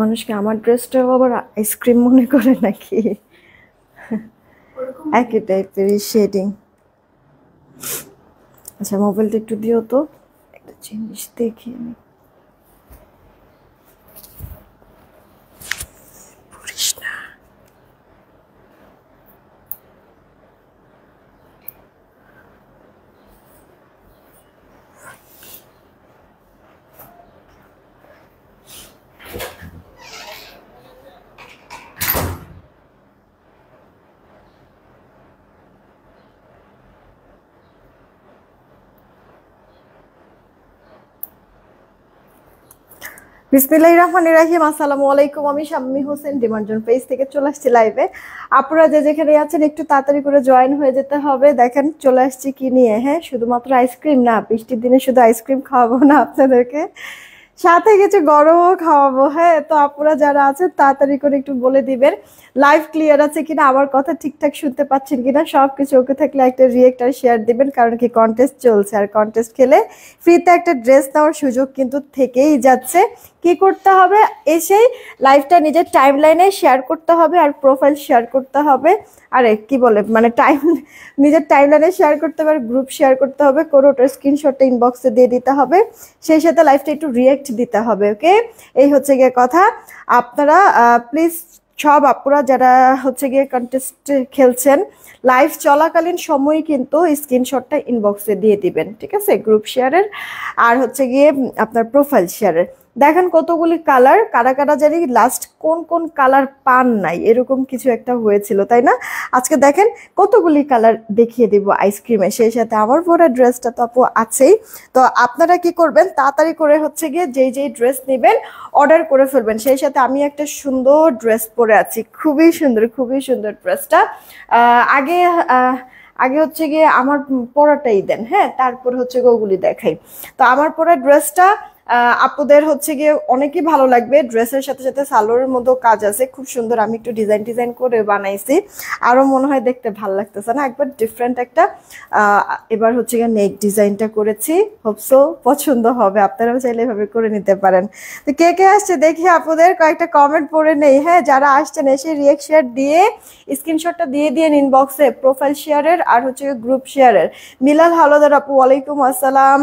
মানুষ কি আমার ড্রেসটাও আবার আইসক্রিম মনে করে নাকি একই টাইপের শেডিং আচ্ছা মোবাইলটা একটু দিও তো একটা জিনিস দেখি আমি বিসমিল্লাহির রহমানির রাহিম আসসালামু আলাইকুম আমি শাম্মী হোসেন ডিমার্জন পেজ থেকে চলে আসছি লাইভে আপনারা যে যেখানে আছেন একটু তাড়াতাড়ি করে জয়েন হয়ে যেতে হবে দেখেন চলে আসছি কি নিয়ে হ্যাঁ শুধুমাত্র আইসক্রিম না বৃষ্টির দিনে শুধু আইসক্রিম খাওয়াবো না আপনাদেরকে সাথে কিছু গরমও খাওয়াবো হ্যাঁ তো আপনারা যারা আছেন তাড়াতাড়ি করে একটু বলে দিবেন লাইভ ক্লিয়ার আছে কিনা আমার কথা ঠিকঠাক শুনতে পাচ্ছেন কিনা সব কিছু ওকে থাকলে একটা রিয়েক্টার শেয়ার দিবেন কারণ কি কন্টেস্ট চলছে আর কন্টেস্ট খেলে ফ্রিতে একটা ড্রেস দেওয়ার সুযোগ কিন্তু থেকেই যাচ্ছে কি করতে হবে এসেই লাইফটা নিজের টাইম লাইনে শেয়ার করতে হবে আর প্রোফাইল শেয়ার করতে হবে আরে কি বলে মানে টাইম নিজের টাইম লাইনে শেয়ার করতে হবে আর গ্রুপ শেয়ার করতে হবে কোনো ওটার স্ক্রিনশটটা ইনবক্সে দিয়ে দিতে হবে সেই সাথে লাইফটা একটু রিয়েক্ট দিতে হবে ওকে এই হচ্ছে গিয়ে কথা আপনারা প্লিজ সব আপুরা যারা হচ্ছে গিয়ে কন্টেস্ট খেলছেন লাইভ চলাকালীন সময় কিন্তু স্ক্রিনশটটা ইনবক্সে দিয়ে দিবেন ঠিক আছে গ্রুপ শেয়ারের আর হচ্ছে গিয়ে আপনার প্রোফাইল শেয়ারের দেখেন কতগুলি কালার কারা কারা জানি লাস্ট কোন কোন কালার পান নাই এরকম কিছু একটা হয়েছিল তাই না আজকে দেখেন কতগুলি কালার দেখিয়ে দিব আইসক্রিমে সেই সাথে আমার পরা ড্রেসটা তো আপু আছেই তো আপনারা কি করবেন তাড়াতাড়ি করে হচ্ছে গিয়ে যেই যেই ড্রেস নেবেন অর্ডার করে ফেলবেন সেই সাথে আমি একটা সুন্দর ড্রেস পরে আছি খুবই সুন্দর খুবই সুন্দর ড্রেসটা আগে আগে হচ্ছে গিয়ে আমার পরাটাই দেন হ্যাঁ তারপর হচ্ছে গিয়ে ওগুলি দেখাই তো আমার পরা ড্রেসটা আপুদের হচ্ছে গিয়ে অনেকই ভালো লাগবে ড্রেসের সাথে সাথে সালোয়ারের মতো কাজ আছে খুব সুন্দর আমি একটু ডিজাইন ডিজাইন করে বানাইছি আরও মনে হয় দেখতে ভালো লাগতেছে না একবার ডিফারেন্ট একটা এবার হচ্ছে গিয়ে নেক ডিজাইনটা করেছি হোপসো পছন্দ হবে আপনারাও চাইলে এভাবে করে নিতে পারেন তো কে কে আসছে দেখি আপুদের কয়েকটা কমেন্ট পড়ে নেই হ্যাঁ যারা আসছেন এসে রিয়েক শেয়ার দিয়ে স্ক্রিনশটটা দিয়ে দিয়ে ইনবক্সে প্রোফাইল শেয়ারের আর হচ্ছে গ্রুপ শেয়ারের মিলাল হালদার আপু ওয়ালাইকুম আসসালাম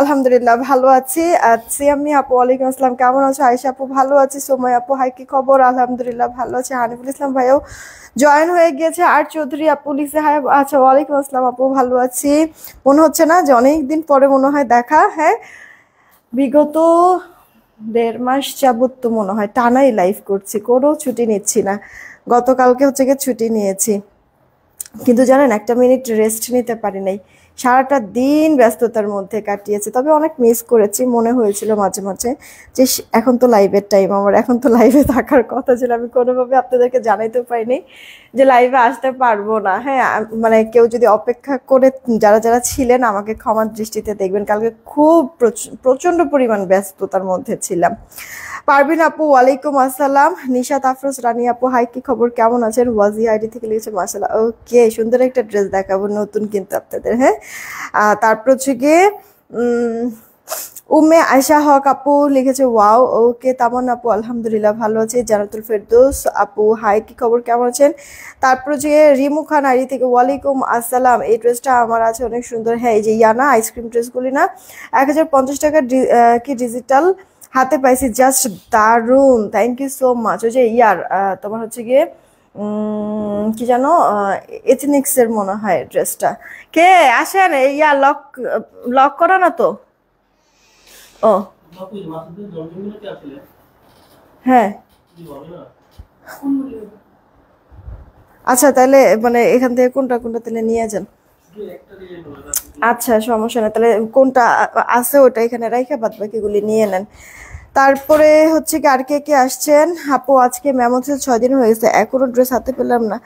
আলহামদুলিল্লাহ ভালো আছি যাচ্ছি আমি আপু ওয়ালাইকুম আসসালাম কেমন আছো আয়েশা আপু ভালো আছি সময় আপু হাই কি খবর আলহামদুলিল্লাহ ভালো আছে হানিফুল ইসলাম ভাইও জয়েন হয়ে গিয়েছে আর চৌধুরী আপু লিখছে হ্যাঁ আচ্ছা ওয়ালাইকুম আসসালাম আপু ভালো আছি মনে হচ্ছে না যে অনেকদিন পরে মনে হয় দেখা হ্যাঁ বিগত দেড় মাস যাবত তো মনে হয় টানাই লাইভ করছি কোনো ছুটি নিচ্ছি না গতকালকে হচ্ছে গিয়ে ছুটি নিয়েছি কিন্তু জানেন একটা মিনিট রেস্ট নিতে পারি নাই সারাটা দিন ব্যস্ততার মধ্যে কাটিয়েছে তবে অনেক মিস করেছি মনে হয়েছিল মাঝে মাঝে যে এখন তো লাইভের টাইম আমার এখন তো লাইভে থাকার কথা ছিল আমি কোনোভাবে আপনাদেরকে জানাইতে পারিনি যে লাইভে আসতে পারবো না হ্যাঁ মানে কেউ যদি অপেক্ষা করে যারা যারা ছিলেন আমাকে ক্ষমার দৃষ্টিতে দেখবেন কালকে খুব প্রচণ্ড পরিমাণ ব্যস্ততার মধ্যে ছিলাম পারবিন আপু ওয়ালাইকুম আসসালাম নিশাত আফরোজ রানী আপু হাই কি খবর কেমন আছেন ওয়াজি আইডি থেকে লিখেছে মাসাল্লাহ ওকে সুন্দর একটা ড্রেস দেখাবো নতুন কিন্তু আপনাদের হ্যাঁ তারপর হচ্ছে গিয়ে উমে আয়শা হক আপু লিখেছে ওয়াও ওকে তামন আপু আলহামদুলিল্লাহ ভালো আছে জানাতুল ফেরদোস আপু হাই কি খবর কেমন আছেন তারপর যে রিমু খান আইডি থেকে ওয়ালাইকুম আসসালাম এই ড্রেসটা আমার আছে অনেক সুন্দর হ্যাঁ এই যে ইয়ানা আইসক্রিম ড্রেসগুলি না এক হাজার পঞ্চাশ টাকা কি ডিজিটাল হাতে পাইছি জাস্ট দারুণ থ্যাংক ইউ সো মাচ ওই যে ইয়ার তোমার হচ্ছে গিয়ে কি জানো এর মনে হয় ড্রেসটা কে আসেন ইয়া লক লক করা না তো ও হ্যাঁ আচ্ছা তাহলে মানে এখান থেকে কোনটা কোনটা তাহলে নিয়ে যান আচ্ছা সমস্যা নেই তাহলে কোনটা আছে ওটা এখানে রাইখা বাদ বাকিগুলি নিয়ে নেন তারপরে হচ্ছে কি আর কে কে আসছেন আপু আজকে হচ্ছে ছয় দিন হয়েছে এখনও ড্রেস হাতে পেলাম না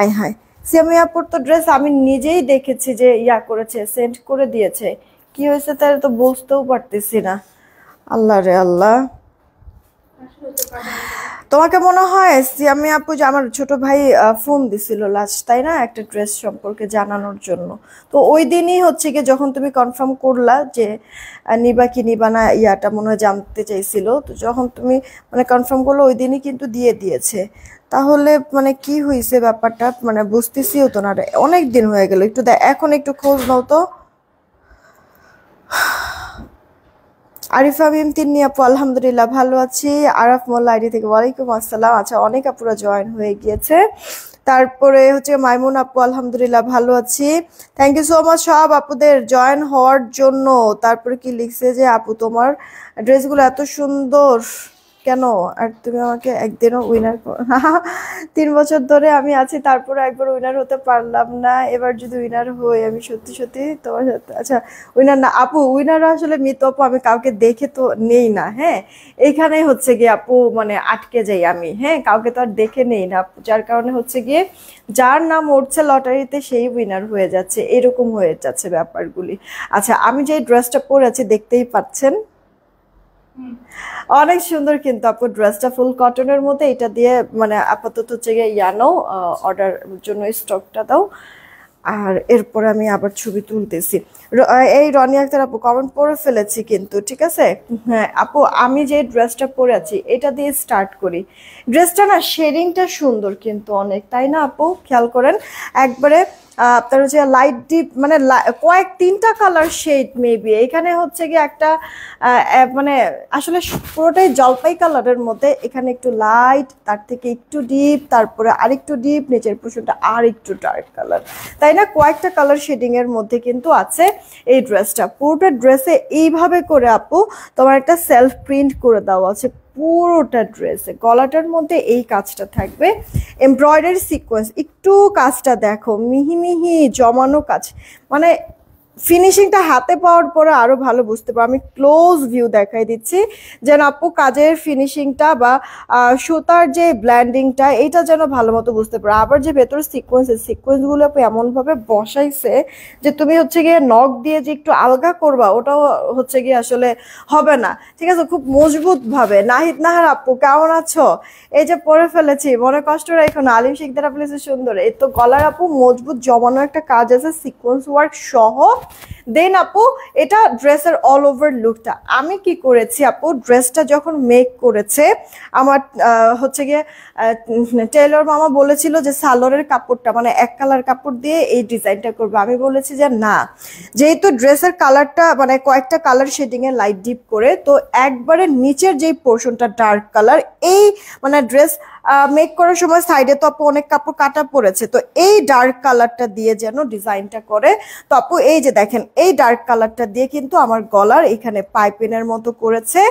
আই হায় সেমি আপুর তো ড্রেস আমি নিজেই দেখেছি যে ইয়া করেছে সেন্ড করে দিয়েছে কি হয়েছে তার তো বুঝতেও পারতেছি না আল্লাহ রে আল্লাহ তোমাকে মনে হয় যে আমি আপু যে আমার ছোট ভাই ফোন দিছিল লাস্ট তাই না একটা ড্রেস সম্পর্কে জানানোর জন্য তো ওই দিনই হচ্ছে গিয়ে যখন তুমি কনফার্ম করলা যে নিবা কি নিবা না ইয়াটা মনে হয় জানতে চাইছিল তো যখন তুমি মানে কনফার্ম করলো ওই দিনই কিন্তু দিয়ে দিয়েছে তাহলে মানে কি হয়েছে ব্যাপারটা মানে বুঝতেছিও তো না অনেক দিন হয়ে গেল একটু দেখ এখন একটু খোঁজ নাও তো আরিফা বিম তিন্নি আপু আলহামদুলিল্লাহ ভালো আছি আরফ মোল্লা আইডি থেকে ওয়ালাইকুম আসসালাম আচ্ছা অনেক আপুরা জয়েন হয়ে গিয়েছে তারপরে হচ্ছে মাইমুন আপু আলহামদুলিল্লাহ ভালো আছি থ্যাংক ইউ সো মাচ সব আপুদের জয়েন হওয়ার জন্য তারপরে কি লিখছে যে আপু তোমার ড্রেসগুলো এত সুন্দর কেন আর তুমি আমাকে একদিনও উইনার তিন বছর ধরে আমি আছি তারপরে একবার উইনার হতে পারলাম না এবার যদি উইনার হই আমি সত্যি সত্যি তোমার সাথে আচ্ছা উইনার না আপু উইনার আসলে মৃত আপু আমি কাউকে দেখে তো নেই না হ্যাঁ এইখানে হচ্ছে গিয়ে আপু মানে আটকে যাই আমি হ্যাঁ কাউকে তো আর দেখে নেই না আপু যার কারণে হচ্ছে গিয়ে যার নাম উঠছে লটারিতে সেই উইনার হয়ে যাচ্ছে এরকম হয়ে যাচ্ছে ব্যাপারগুলি আচ্ছা আমি যে ড্রেসটা পরে আছি দেখতেই পাচ্ছেন অনেক সুন্দর কিন্তু আপু ড্রেসটা ফুল কটনের মধ্যে এটা দিয়ে মানে আপাতত হচ্ছে গিয়ে ইয়ানো অর্ডার জন্য স্টকটা দাও আর এরপর আমি আবার ছবি তুলতেছি এই রনি আক্তার আপু কমেন্ট পরে ফেলেছি কিন্তু ঠিক আছে হ্যাঁ আপু আমি যে ড্রেসটা পরে আছি এটা দিয়ে স্টার্ট করি ড্রেসটা না শেডিংটা সুন্দর কিন্তু অনেক তাই না আপু খেয়াল করেন একবারে আপনার হচ্ছে লাইট ডিপ মানে কয়েক তিনটা কালার শেড মেবি এখানে হচ্ছে গিয়ে একটা মানে আসলে পুরোটাই জলপাই কালারের মধ্যে এখানে একটু লাইট তার থেকে একটু ডিপ তারপরে আরেকটু ডিপ নিচের পোষণটা আর একটু ডার্ক কালার তাই না কয়েকটা কালার শেডিংয়ের মধ্যে কিন্তু আছে এই ড্রেসটা পুরোটা ড্রেসে এইভাবে করে আপু তোমার একটা সেলফ প্রিন্ট করে দেওয়া আছে পুরোটা ড্রেসে গলাটার মধ্যে এই কাজটা থাকবে এমব্রয়ডারি সিকোয়েন্স একটু কাজটা দেখো মিহি মিহি জমানো কাজ মানে ফিনিশিংটা হাতে পাওয়ার পরে আরও ভালো বুঝতে পারবো আমি ক্লোজ ভিউ দেখাই দিচ্ছি যেন আপু কাজের ফিনিশিংটা বা সুতার যে ব্ল্যান্ডিংটা এটা যেন ভালো মতো বুঝতে পারো আবার যে ভেতর সিকোয়েন্স সিকোয়েন্সগুলো আপু এমনভাবে বসাইছে যে তুমি হচ্ছে গিয়ে নখ দিয়ে যে একটু আলগা করবা ওটাও হচ্ছে গিয়ে আসলে হবে না ঠিক আছে খুব মজবুতভাবে নাহিদ নাহার আপু কেমন আছো এই যে পরে ফেলেছি মনে কষ্ট রাখো না আলিম শিখদার আপনি সুন্দর এই তো গলার আপু মজবুত জমানো একটা কাজ আছে সিকোয়েন্স ওয়ার্ক সহ দেন আপু এটা ড্রেসের অল ওভার লুকটা আমি কি করেছি আপু ড্রেসটা যখন মেক করেছে আমার হচ্ছে গিয়ে টেলর মামা বলেছিল যে সালোয়ারের কাপড়টা মানে এক কালার কাপড় দিয়ে এই ডিজাইনটা করবে আমি বলেছি যে না যেহেতু ড্রেসের কালারটা মানে কয়েকটা কালার শেডিংয়ে লাইট ডিপ করে তো একবারে নিচের যেই পোর্শনটা ডার্ক কালার এই মানে ড্রেস মেক করার সময় সাইডে তো আপু অনেক কাপড় কাটা পড়েছে তো এই ডার্ক কালারটা দিয়ে যেন ডিজাইনটা করে তো আপু এই যে দেখেন এই ডার্ক কালারটা দিয়ে কিন্তু আমার গলার এখানে পাইপিনের মতো করেছে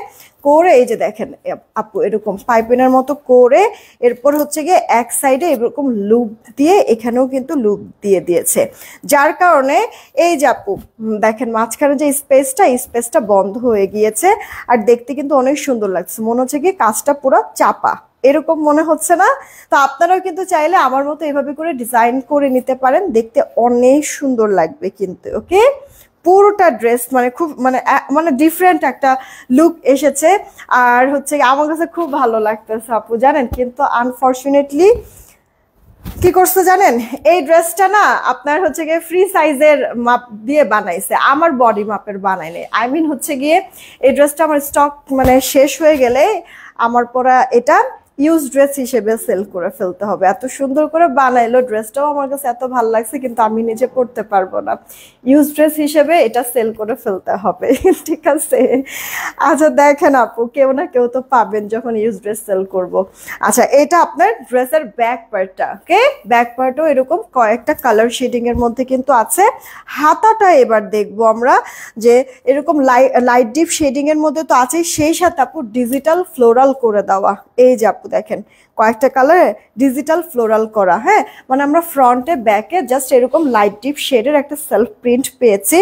করে এই যে দেখেন আপু এরকম পাইপিনের মতো করে এরপর হচ্ছে গিয়ে এক সাইডে এরকম লুপ দিয়ে এখানেও কিন্তু লুপ দিয়ে দিয়েছে যার কারণে এই যে আপু দেখেন মাঝখানে যে স্পেসটা স্পেসটা বন্ধ হয়ে গিয়েছে আর দেখতে কিন্তু অনেক সুন্দর লাগছে মনে হচ্ছে গিয়ে কাজটা পুরো চাপা এরকম মনে হচ্ছে না তো আপনারাও কিন্তু চাইলে আমার মতো এভাবে করে ডিজাইন করে নিতে পারেন দেখতে অনেক সুন্দর লাগবে কিন্তু ওকে পুরোটা ড্রেস মানে খুব মানে মানে ডিফারেন্ট একটা লুক এসেছে আর হচ্ছে আমার কাছে খুব ভালো লাগতেছে আপু জানেন কিন্তু আনফর্চুনেটলি কি করছে জানেন এই ড্রেসটা না আপনার হচ্ছে গিয়ে ফ্রি সাইজের মাপ দিয়ে বানাইছে আমার বডি মাপের নেই আই মিন হচ্ছে গিয়ে এই ড্রেসটা আমার স্টক মানে শেষ হয়ে গেলে আমার পরা এটা ইউজ ড্রেস হিসেবে সেল করে ফেলতে হবে এত সুন্দর করে বানাইলো ড্রেসটাও আমার কাছে এত ভালো লাগছে কিন্তু আমি নিজে পড়তে পারবো না ইউজ ড্রেস হিসেবে এটা সেল করে ফেলতে হবে ঠিক আছে আচ্ছা দেখেন আপু কেউ না কেউ তো পাবেন যখন ইউজ ড্রেস সেল করব। আচ্ছা এটা আপনার ড্রেসের ব্যাক পার্টটা ওকে ব্যাক পার্টও এরকম কয়েকটা কালার শেডিং এর মধ্যে কিন্তু আছে হাতাটা এবার দেখবো আমরা যে এরকম লাইট ডিপ শেডিং এর মধ্যে তো আছে সেই সাথে আপু ডিজিটাল ফ্লোরাল করে দেওয়া এই যে আপু that can কয়েকটা কালারে ডিজিটাল ফ্লোরাল করা হ্যাঁ মানে আমরা ফ্রন্টে ব্যাকে জাস্ট এরকম লাইট ডিপ শেডের একটা সেলফ প্রিন্ট পেয়েছি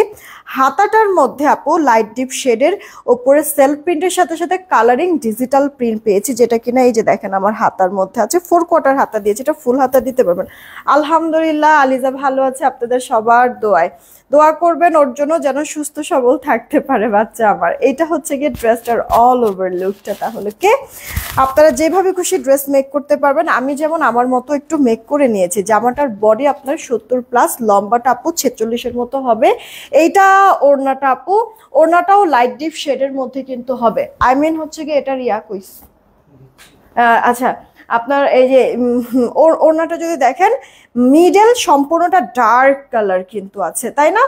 হাতাটার মধ্যে আপু লাইট ডিপ শেডের ওপরে সেলফ প্রিন্টের সাথে সাথে কালারিং ডিজিটাল প্রিন্ট পেয়েছি যেটা কিনা এই যে দেখেন আমার হাতার মধ্যে আছে ফোর কোয়ার্টার হাতা দিয়েছি এটা ফুল হাতা দিতে পারবেন আলহামদুলিল্লাহ আলিজা ভালো আছে আপনাদের সবার দোয়ায় দোয়া করবেন ওর জন্য যেন সুস্থ সবল থাকতে পারে বাচ্চা আমার এটা হচ্ছে গিয়ে ড্রেসটার অল ওভার লুকটা তাহলে কে আপনারা যেভাবে খুশি ড্রেস মেক মেক করতে পারবেন আমি যেমন আমার মতো একটু মেক করে নিয়েছি জামাটার বডি আপনার সত্তর প্লাস লম্বাটা আপু ছেচল্লিশের মতো হবে এইটা ওড়নাটা আপু ওড়নাটাও লাইট ডিপ শেডের মধ্যে কিন্তু হবে আই মিন হচ্ছে গিয়ে এটা রিয়া কুইস আচ্ছা আপনার এই যে ওড়নাটা যদি দেখেন মিডেল সম্পূর্ণটা ডার্ক কালার কিন্তু আছে তাই না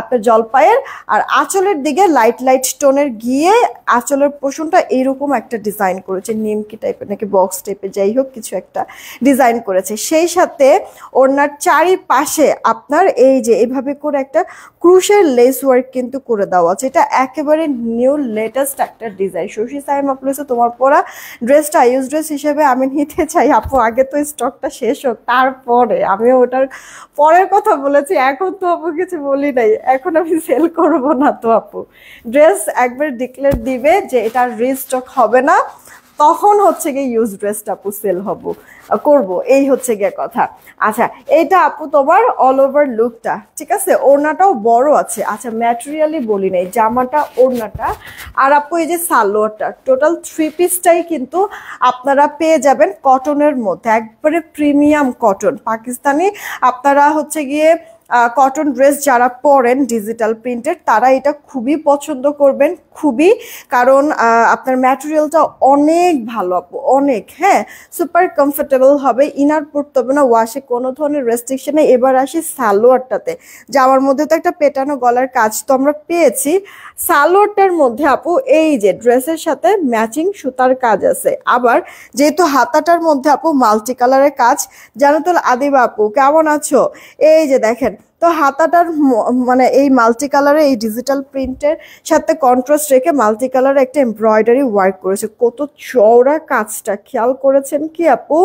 আপনার জলপাইয়ের আর আঁচলের দিকে লাইট লাইট টোনের গিয়ে আঁচলের পোষণটা এইরকম একটা ডিজাইন করেছে নিমকি টাইপের নাকি বক্স টাইপের যাই হোক কিছু একটা ডিজাইন করেছে সেই সাথে ওনার চারিপাশে আপনার এই যে এভাবে করে একটা ক্রুশের লেস ওয়ার্ক কিন্তু করে দেওয়া আছে এটা একেবারে নিউ লেটেস্ট একটা ডিজাইন শশী সাহেব আপলোসে তোমার পরা ড্রেসটা ইউজ ড্রেস হিসেবে আমি নিতে চাই আপু আগে তো স্টকটা শেষ হোক তারপরে করে আমি ওটার পরের কথা বলেছি এখন তো আপু কিছু বলি নাই এখন আমি সেল করব না তো আপু ড্রেস একবার ডিক্লেয়ার দিবে যে এটা রিস্টক হবে না তখন হচ্ছে গিয়ে ইউজ ড্রেসটা আপু সেল হব করব এই হচ্ছে গিয়ে কথা আচ্ছা এটা আপু তোমার অল ওভার লুকটা ঠিক আছে ওড়নাটাও বড় আছে আচ্ছা ম্যাটেরিয়ালি বলি নাই জামাটা ওড়নাটা আর আপু এই যে সালোয়ারটা টোটাল থ্রি পিসটাই কিন্তু আপনারা পেয়ে যাবেন কটনের মধ্যে একবারে প্রিমিয়াম কটন পাকিস্তানি আপনারা হচ্ছে গিয়ে কটন ড্রেস যারা পরেন ডিজিটাল প্রিন্টের তারা এটা খুবই পছন্দ করবেন খুবই কারণ আপনার ম্যাটেরিয়ালটা অনেক ভালো অনেক হ্যাঁ সুপার কমফোর্টেবল হবে ইনার পড়তে হবে না ওয়াশে কোনো ধরনের রেস্ট্রিকশনে এবার আসি সালোয়ারটাতে যাওয়ার মধ্যে তো একটা পেটানো গলার কাজ তো আমরা পেয়েছি সালোয়ারটার মধ্যে আপু এই যে ড্রেসের সাথে ম্যাচিং সুতার কাজ আছে আবার যেহেতু হাতাটার মধ্যে আপু মাল্টি কালারের কাজ জানো তো আদিবা আপু কেমন আছো এই যে দেখেন তো হাতাটার মানে এই মাল্টি কালারে এই ডিজিটাল প্রিন্টের সাথে কন্ট্রাস্ট রেখে মাল্টি কালারে একটা এমব্রয়ডারি ওয়ার্ক করেছে কত চওড়া কাজটা খেয়াল করেছেন কি আপু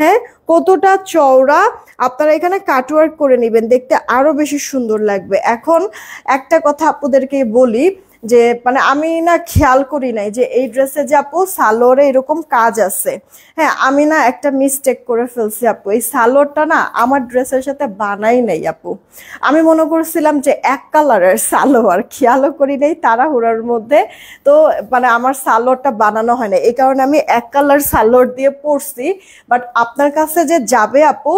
হ্যাঁ কতটা চওড়া আপনারা এখানে কাটওয়ার্ক করে নেবেন দেখতে আরও বেশি সুন্দর লাগবে এখন একটা কথা আপুদেরকে বলি যে মানে আমি না খেয়াল করি নাই যে এই ড্রেসে যে আপু সালোরে এরকম কাজ আছে হ্যাঁ আমি না একটা মিস্টেক করে ফেলছি আপু এই সালোরটা না আমার ড্রেসের সাথে বানাই নাই আপু আমি মনে করছিলাম যে এক কালারের সালোয়ার খেয়ালও করি নাই তাড়াহুড়ার মধ্যে তো মানে আমার সালোয়ারটা বানানো হয় না এই কারণে আমি এক কালার সালোয়ার দিয়ে পরছি বাট আপনার কাছে যে যাবে আপু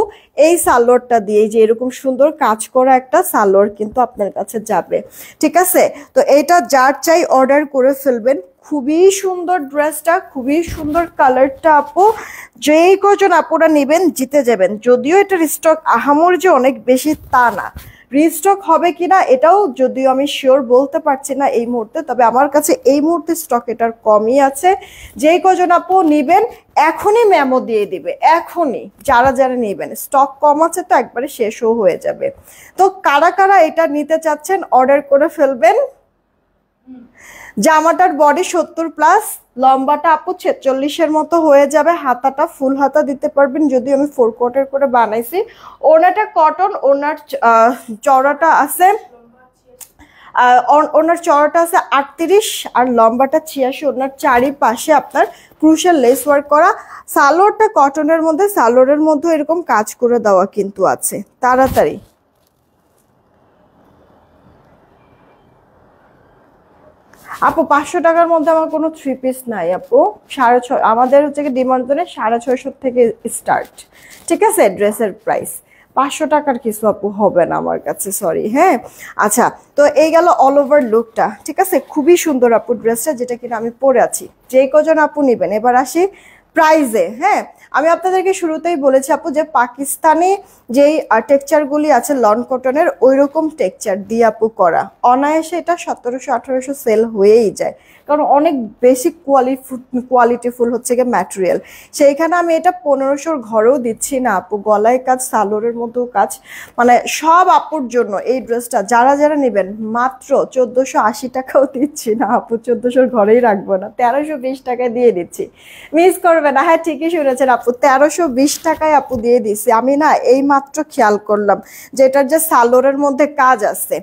এই সালোয়ারটা দিয়ে যে এরকম সুন্দর কাজ করা একটা সালোয়ার কিন্তু আপনার কাছে যাবে ঠিক আছে তো এটা যার চাই অর্ডার করে ফেলবেন খুবই সুন্দর ড্রেসটা খুবই সুন্দর কালারটা আপু যেই কজন আপুরা নেবেন জিতে যাবেন যদিও এটার স্টক আহামর যে অনেক বেশি তা না রিস্টক হবে কিনা এটাও যদিও আমি শিওর বলতে পারছি না এই মুহূর্তে তবে আমার কাছে এই মুহূর্তে স্টক এটার কমই আছে যেই কজন আপু নিবেন এখনই ম্যামো দিয়ে দিবে এখনই যারা যারা নিবেন স্টক কম আছে তো একবারে শেষও হয়ে যাবে তো কারা কারা এটা নিতে চাচ্ছেন অর্ডার করে ফেলবেন জামাটার বডি সত্তর প্লাস লম্বাটা আপু ছেচল্লিশের মতো হয়ে যাবে হাতাটা ফুল হাতা দিতে পারবেন যদি আমি ফোর কোটের করে বানাইছি ওনাটা কটন ওনার চড়াটা আছে ওনার চড়াটা আছে আটত্রিশ আর লম্বাটা ছিয়াশি ওনার চারিপাশে আপনার ক্রুশাল লেস ওয়ার্ক করা সালোয়ারটা কটনের মধ্যে সালোয়ারের মধ্যে এরকম কাজ করে দেওয়া কিন্তু আছে তাড়াতাড়ি আপু পাঁচশো টাকার মধ্যে আমার কোনো থ্রি পিস নাই আপু সাড়ে ছয় আমাদের হচ্ছে কি ডিমান্ডনে সাড়ে ছয়শোর থেকে স্টার্ট ঠিক আছে ড্রেসের প্রাইস পাঁচশো টাকার কিছু আপু হবে না আমার কাছে সরি হ্যাঁ আচ্ছা তো এই গেল অল ওভার লুকটা ঠিক আছে খুবই সুন্দর আপু ড্রেসটা যেটা কিনা আমি পরে আছি যে কজন আপু নেবেন এবার আসি প্রাইজে হ্যাঁ আমি আপনাদেরকে শুরুতেই বলেছি আপু যে পাকিস্তানে যেই টেকচারগুলি আছে লন কটনের ওই রকম টেকচার দিয়ে আপু করা অনায়াসে এটা সতেরোশো আঠেরোশো সেল হয়েই যায় কারণ অনেক বেশি কোয়ালি কোয়ালিটিফুল হচ্ছে গিয়ে ম্যাটেরিয়াল সেইখানে আমি এটা পনেরোশোর ঘরেও দিচ্ছি না আপু গলায় কাজ সালোরের মতো কাজ মানে সব আপুর জন্য এই ড্রেসটা যারা যারা নেবেন মাত্র চোদ্দোশো আশি টাকাও দিচ্ছি না আপু চোদ্দোশোর ঘরেই রাখবো না তেরোশো বিশ টাকায় দিয়ে দিচ্ছি মিস করবে না হ্যাঁ ঠিকই শুনেছেন আপু তেরোশো বিশ টাকায় আপু দিয়ে দিছি আমি না এই মাত্র খেয়াল করলাম যেটার যে সালোরের মধ্যে কাজ আছে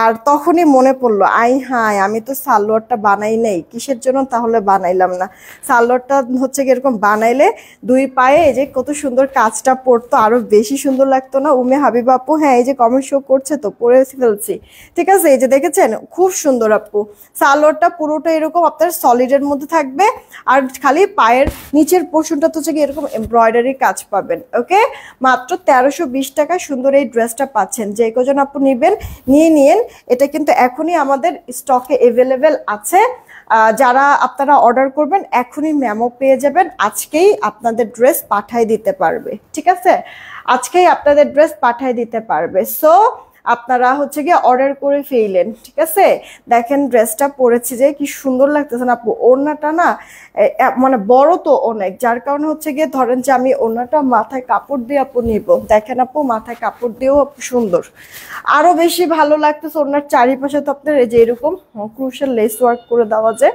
আর তখনই মনে পড়লো আই হায় আমি তো সালোয়ারটা বানাই নেই কিসের জন্য তাহলে বানাইলাম না সালোয়ারটা হচ্ছে এরকম বানাইলে দুই পায়ে এই যে কত সুন্দর কাজটা পড়তো আরও বেশি সুন্দর লাগতো না উমে হাবিব আপু হ্যাঁ এই যে কমেন্ট শো করছে তো পরে ফেলছি ঠিক আছে এই যে দেখেছেন খুব সুন্দর আপু সালোয়ারটা পুরোটা এরকম আপনার সলিডের মধ্যে থাকবে আর খালি পায়ের নিচের পোর্শনটা তো হচ্ছে কি এরকম এমব্রয়ডারি কাজ পাবেন ওকে মাত্র তেরোশো বিশ টাকা সুন্দর এই ড্রেসটা পাচ্ছেন যে কজন আপু নিবেন নিয়ে নিন এটা কিন্তু এখনই আমাদের স্টকে অ্যাভেলেবেল আছে যারা আপনারা অর্ডার করবেন এখনই মেমো পেয়ে যাবেন আজকেই আপনাদের ড্রেস পাঠাই দিতে পারবে ঠিক আছে আজকেই আপনাদের ড্রেস পাঠাই দিতে পারবে সো আপনারা হচ্ছে গিয়ে অর্ডার করে ফেললেন ঠিক আছে দেখেন ড্রেসটা পরেছি যে কি সুন্দর লাগতেছে না আপু ওড়নাটা না মানে বড় তো অনেক যার কারণে হচ্ছে গিয়ে ধরেন যে আমি ওড়নাটা মাথায় কাপড় দিয়ে আপু নিব দেখেন আপু মাথায় কাপড় দিয়েও আপু সুন্দর আরও বেশি ভালো লাগতেছে ওনার চারিপাশে তো আপনার এই যে এরকম ক্রুশের লেস ওয়ার্ক করে দেওয়া যায়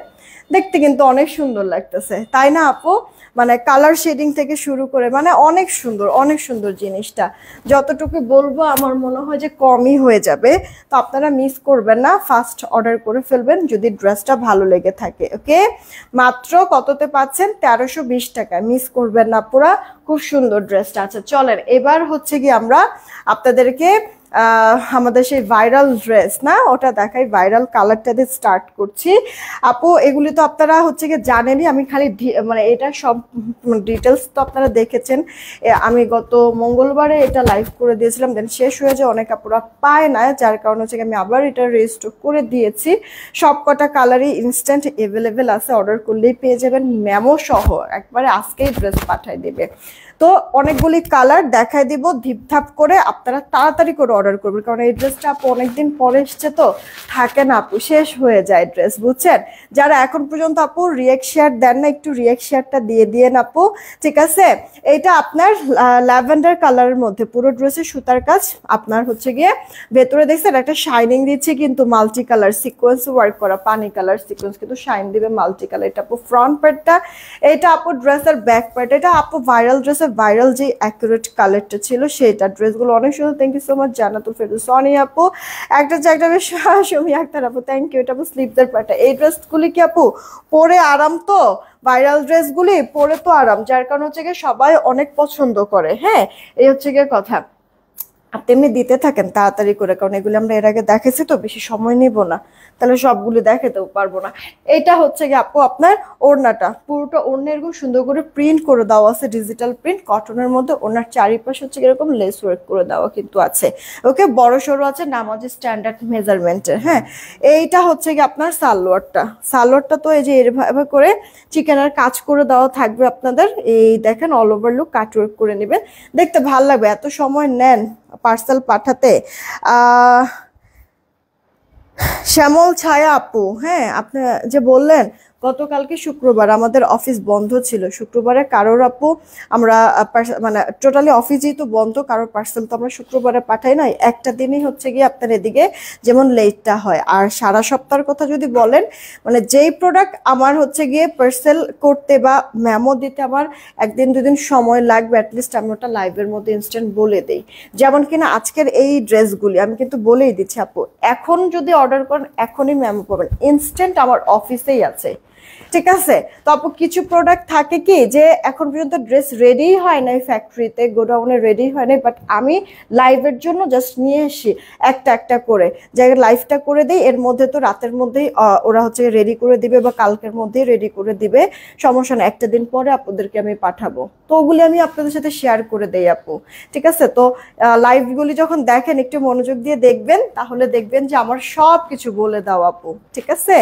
দেখতে কিন্তু অনেক সুন্দর লাগতেছে তাই না আপু মানে কালার শেডিং থেকে শুরু করে মানে অনেক সুন্দর অনেক সুন্দর জিনিসটা যতটুকু বলবো আমার মনে হয় যে কমই হয়ে যাবে তো আপনারা মিস করবেন না ফার্স্ট অর্ডার করে ফেলবেন যদি ড্রেসটা ভালো লেগে থাকে ওকে মাত্র কততে পাচ্ছেন তেরোশো বিশ টাকায় মিস করবেন না পুরা খুব সুন্দর ড্রেসটা আচ্ছা চলেন এবার হচ্ছে কি আমরা আপনাদেরকে আমাদের সেই ভাইরাল ড্রেস না ওটা দেখাই ভাইরাল কালারটা দিয়ে স্টার্ট করছি আপু এগুলি তো আপনারা হচ্ছে কি জানেনই আমি খালি মানে এটা সব ডিটেলস তো আপনারা দেখেছেন আমি গত মঙ্গলবারে এটা লাইভ করে দিয়েছিলাম দেন শেষ হয়ে যায় অনেক আপুরা পায় না যার কারণে হচ্ছে আমি আবার এটা রেজিস্টক করে দিয়েছি সব কটা কালারই ইনস্ট্যান্ট অ্যাভেলেবেল আছে অর্ডার করলেই পেয়ে যাবেন ম্যামো সহ একবারে আজকেই ড্রেস পাঠাই দেবে তো অনেকগুলি কালার দেখায় দিব ধিপধাপ করে আপনারা তাড়াতাড়ি করে অর্ডার করবেন কারণ এই ড্রেসটা আপু অনেকদিন পরে এসছে তো থাকে না আপু শেষ হয়ে যায় ড্রেস বুঝছেন যারা এখন পর্যন্ত আপু রিয়েক্ট শেয়ার দেন না একটু রিয়েক্ট শেয়ারটা দিয়ে দিয়ে আপু ঠিক আছে এইটা আপনার ল্যাভেন্ডার কালারের মধ্যে পুরো ড্রেসের সুতার কাজ আপনার হচ্ছে গিয়ে ভেতরে দেখছেন একটা শাইনিং দিচ্ছে কিন্তু মাল্টি কালার সিকোয়েন্স ওয়ার্ক করা পানি কালার সিকোয়েন্স কিন্তু শাইন দিবে মাল্টি কালার এটা আপু ফ্রন্ট প্যাডটা এটা আপু ড্রেসের ব্যাক প্যাড এটা আপু ভাইরাল ড্রেসের ভাইরাল যে অ্যাকুরেট কালারটা ছিল সেটা ড্রেসগুলো অনেক সুন্দর thank you so much Jannatul Feroz Soni আপু একটা জায়গা বেশ সমী আক্তার আপু থ্যাংক ইউ এটা আপু স্লিপদের পাটা এই ড্রেসগুলি কি আপু পরে আরাম তো ভাইরাল ড্রেসগুলি পরে তো আরাম যার কারণ হচ্ছে গিয়ে সবাই অনেক পছন্দ করে হ্যাঁ এই হচ্ছে গিয়ে কথা আপনি এমনি দিতে থাকেন তাড়াতাড়ি করে কারণ এগুলো আমরা এর আগে দেখেছি তো বেশি সময় নিব না তাহলে সবগুলো দেখাতেও পারবো না এটা হচ্ছে গিয়ে আপু আপনার ওড়নাটা পুরোটা ওড়নের গুলো সুন্দর করে প্রিন্ট করে দেওয়া আছে ডিজিটাল প্রিন্ট কটনের মধ্যে ওনার চারিপাশ হচ্ছে এরকম লেস ওয়ার্ক করে দেওয়া কিন্তু আছে ওকে বড় সড়ো আছে নামাজ স্ট্যান্ডার্ড মেজারমেন্টের হ্যাঁ এইটা হচ্ছে গিয়ে আপনার সালোয়ারটা সালোয়ারটা তো এই যে এরভাবে করে চিকেনের কাজ করে দেওয়া থাকবে আপনাদের এই দেখেন অল ওভার লুক কাটওয়ার্ক করে নেবেন দেখতে ভাল লাগবে এত সময় নেন पार्सल पाठाते श्यामल छाय आपू हाँ अपना जो बोलें গতকালকে শুক্রবার আমাদের অফিস বন্ধ ছিল শুক্রবারে কারোর আপু আমরা মানে টোটালি অফিসই তো বন্ধ কারোর পার্সেল তো আমরা শুক্রবারে পাঠাই নাই একটা দিনই হচ্ছে গিয়ে আপনার এদিকে যেমন লেটটা হয় আর সারা সপ্তাহের কথা যদি বলেন মানে যেই প্রোডাক্ট আমার হচ্ছে গিয়ে পার্সেল করতে বা ম্যামো দিতে আমার একদিন দুদিন সময় লাগবে অ্যাটলিস্ট আমি ওটা লাইভের মধ্যে ইনস্ট্যান্ট বলে দিই যেমন কিনা আজকের এই ড্রেসগুলি আমি কিন্তু বলেই দিচ্ছি আপু এখন যদি অর্ডার করেন এখনই ম্যামো পাবেন ইনস্ট্যান্ট আমার অফিসেই আছে ঠিক আছে তো আপু কিছু প্রোডাক্ট থাকে কি যে এখন পর্যন্ত ড্রেস রেডি হয় নাই ফ্যাক্টরিতে গোডাউনে রেডি হয় নাই বাট আমি লাইভের জন্য জাস্ট নিয়ে আসি একটা একটা করে যাই লাইভটা করে দিই এর মধ্যে তো রাতের মধ্যেই ওরা হচ্ছে রেডি করে দিবে বা কালকের মধ্যেই রেডি করে দিবে সমস্যা না একটা দিন পরে আপনাদেরকে আমি পাঠাবো তো ওগুলি আমি আপনাদের সাথে শেয়ার করে দেই আপু ঠিক আছে তো লাইভগুলি যখন দেখেন একটু মনোযোগ দিয়ে দেখবেন তাহলে দেখবেন যে আমার সব কিছু বলে দাও আপু ঠিক আছে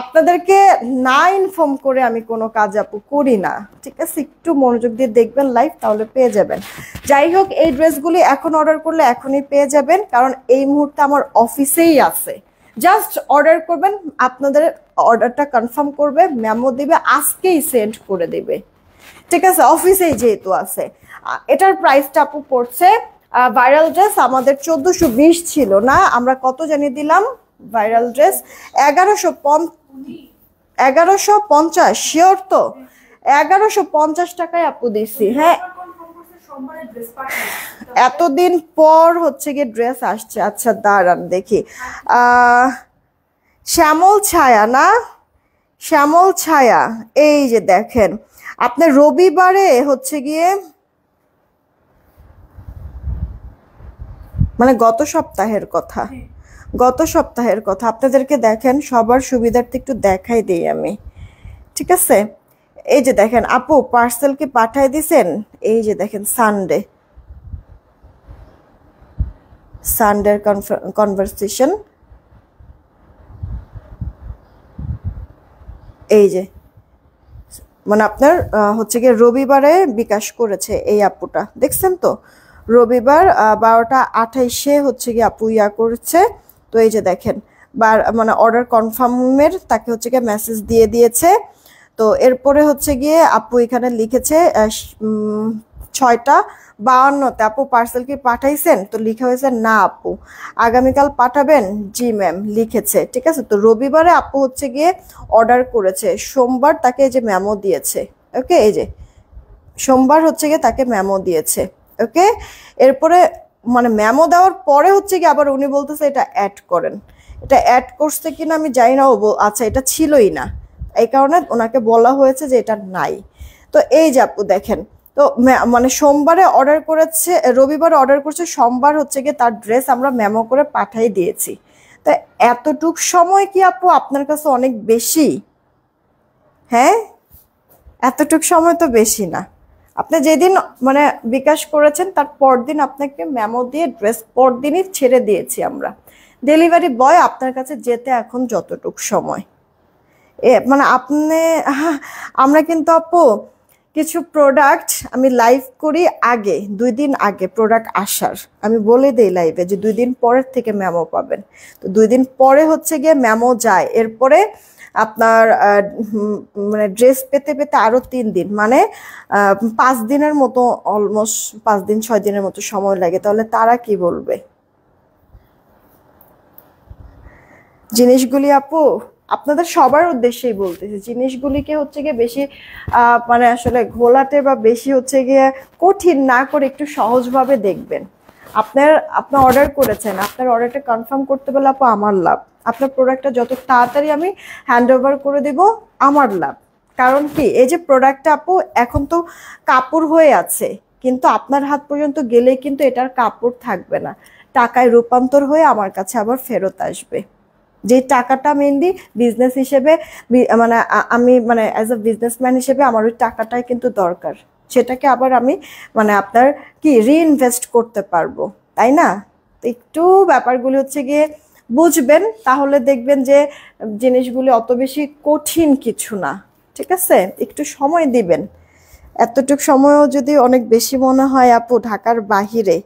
আপনাদেরকে না ইনফর্ম করে আমি কোনো কাজ আপু করি না ঠিক আছে একটু মনোযোগ দিয়ে দেখবেন লাইভ তাহলে পেয়ে যাবেন যাই হোক এই ড্রেসগুলি এখন অর্ডার করলে এখনই পেয়ে যাবেন কারণ এই মুহূর্তে আমার অফিসেই আছে জাস্ট অর্ডার করবেন আপনাদের অর্ডারটা কনফার্ম করবে মেমো দেবে আজকেই সেন্ড করে দেবে ঠিক আছে অফিসেই যেহেতু আছে এটার প্রাইসটা আপু পড়ছে ভাইরাল ড্রেস আমাদের চোদ্দোশো ছিল না আমরা কত জানিয়ে দিলাম ভাইরাল ড্রেস এগারোশো এগারোশো পঞ্চাশ শিওর তো এগারোশো পঞ্চাশ টাকায় আপু দিছি হ্যাঁ এতদিন পর হচ্ছে গিয়ে ড্রেস আসছে আচ্ছা দাঁড়ান দেখি শ্যামল ছায়া না শ্যামল ছায়া এই যে দেখেন আপনার রবিবারে হচ্ছে গিয়ে মানে গত সপ্তাহের কথা গত সপ্তাহের কথা আপনাদেরকে দেখেন সবার সুবিধার্থে একটু দেখাই দিই আমি ঠিক আছে এই যে দেখেন আপু পার্সেল কি পাঠাই দিছেন এই যে দেখেন সানডে সানডের কনভারসেশন এই যে মানে আপনার হচ্ছে গিয়ে রবিবারে বিকাশ করেছে এই আপুটা দেখছেন তো রবিবার বারোটা আঠাইশে হচ্ছে গিয়ে আপু ইয়া করেছে তো এই যে দেখেন বার মানে অর্ডার কনফার্মের তাকে হচ্ছে গিয়ে মেসেজ দিয়ে দিয়েছে তো এরপরে হচ্ছে গিয়ে আপু এখানে লিখেছে ছয়টা বাউান্নতে আপু পার্সেল কি পাঠাইছেন তো লিখা হয়েছে না আপু আগামীকাল পাঠাবেন জি ম্যাম লিখেছে ঠিক আছে তো রবিবারে আপু হচ্ছে গিয়ে অর্ডার করেছে সোমবার তাকে এই যে ম্যামও দিয়েছে ওকে এই যে সোমবার হচ্ছে গিয়ে তাকে ম্যামও দিয়েছে ওকে এরপরে মানে ম্যামো দেওয়ার পরে হচ্ছে কি আবার উনি বলতেছে এটা অ্যাড করেন এটা অ্যাড করছে কিনা আমি জানি না ও আচ্ছা এটা ছিলই না এই কারণে ওনাকে বলা হয়েছে যে এটা নাই তো এই যে আপু দেখেন তো মানে সোমবারে অর্ডার করেছে রবিবার অর্ডার করছে সোমবার হচ্ছে গিয়ে তার ড্রেস আমরা মেমো করে পাঠাই দিয়েছি তো এতটুক সময় কি আপু আপনার কাছে অনেক বেশি হ্যাঁ এতটুক সময় তো বেশি না আপনি যেদিন মানে বিকাশ করেছেন তার পরদিন আপনাকে মেমো দিয়ে ড্রেস পরদিনই ছেড়ে দিয়েছি আমরা ডেলিভারি বয় আপনার কাছে যেতে এখন যতটুক সময় এ মানে আপনি আমরা কিন্তু আপু কিছু প্রোডাক্ট আমি লাইভ করি আগে দুই দিন আগে প্রোডাক্ট আসার আমি বলে দিই লাইভে যে দুই দিন পরের থেকে ম্যামো পাবেন তো দুই দিন পরে হচ্ছে গিয়ে ম্যামো যায় এরপরে আপনার মানে ড্রেস পেতে পেতে আরও তিন দিন মানে পাঁচ দিনের মতো অলমোস্ট পাঁচ দিন ছয় দিনের মতো সময় লাগে তাহলে তারা কি বলবে জিনিসগুলি আপু আপনাদের সবার উদ্দেশ্যেই বলতেছে জিনিসগুলিকে হচ্ছে গিয়ে বেশি মানে আসলে ঘোলাটে বা বেশি হচ্ছে গিয়ে কঠিন না করে একটু সহজভাবে দেখবেন আপনার আপনার অর্ডার করেছেন আপনার অর্ডারটা কনফার্ম করতে পারলে আপু আমার লাভ আপনার প্রোডাক্টটা যত তাড়াতাড়ি আমি হ্যান্ড করে দেব আমার লাভ কারণ কি এই যে প্রোডাক্টটা আপু এখন তো কাপড় হয়ে আছে কিন্তু আপনার হাত পর্যন্ত গেলে কিন্তু এটার কাপড় থাকবে না টাকায় রূপান্তর হয়ে আমার কাছে আবার ফেরত আসবে যে টাকাটা মেনলি বিজনেস হিসেবে মানে আমি মানে অ্যাজ আ বিজনেসম্যান হিসেবে আমার ওই টাকাটাই কিন্তু দরকার সেটাকে আবার আমি মানে আপনার কি রিইনভেস্ট করতে পারবো তাই না একটু ব্যাপারগুলি হচ্ছে গিয়ে বুঝবেন তাহলে দেখবেন যে জিনিসগুলি অত বেশি কঠিন কিছু না ঠিক আছে একটু সময় দিবেন এতটুক সময়ও যদি অনেক বেশি মনে হয় আপু ঢাকার বাহিরে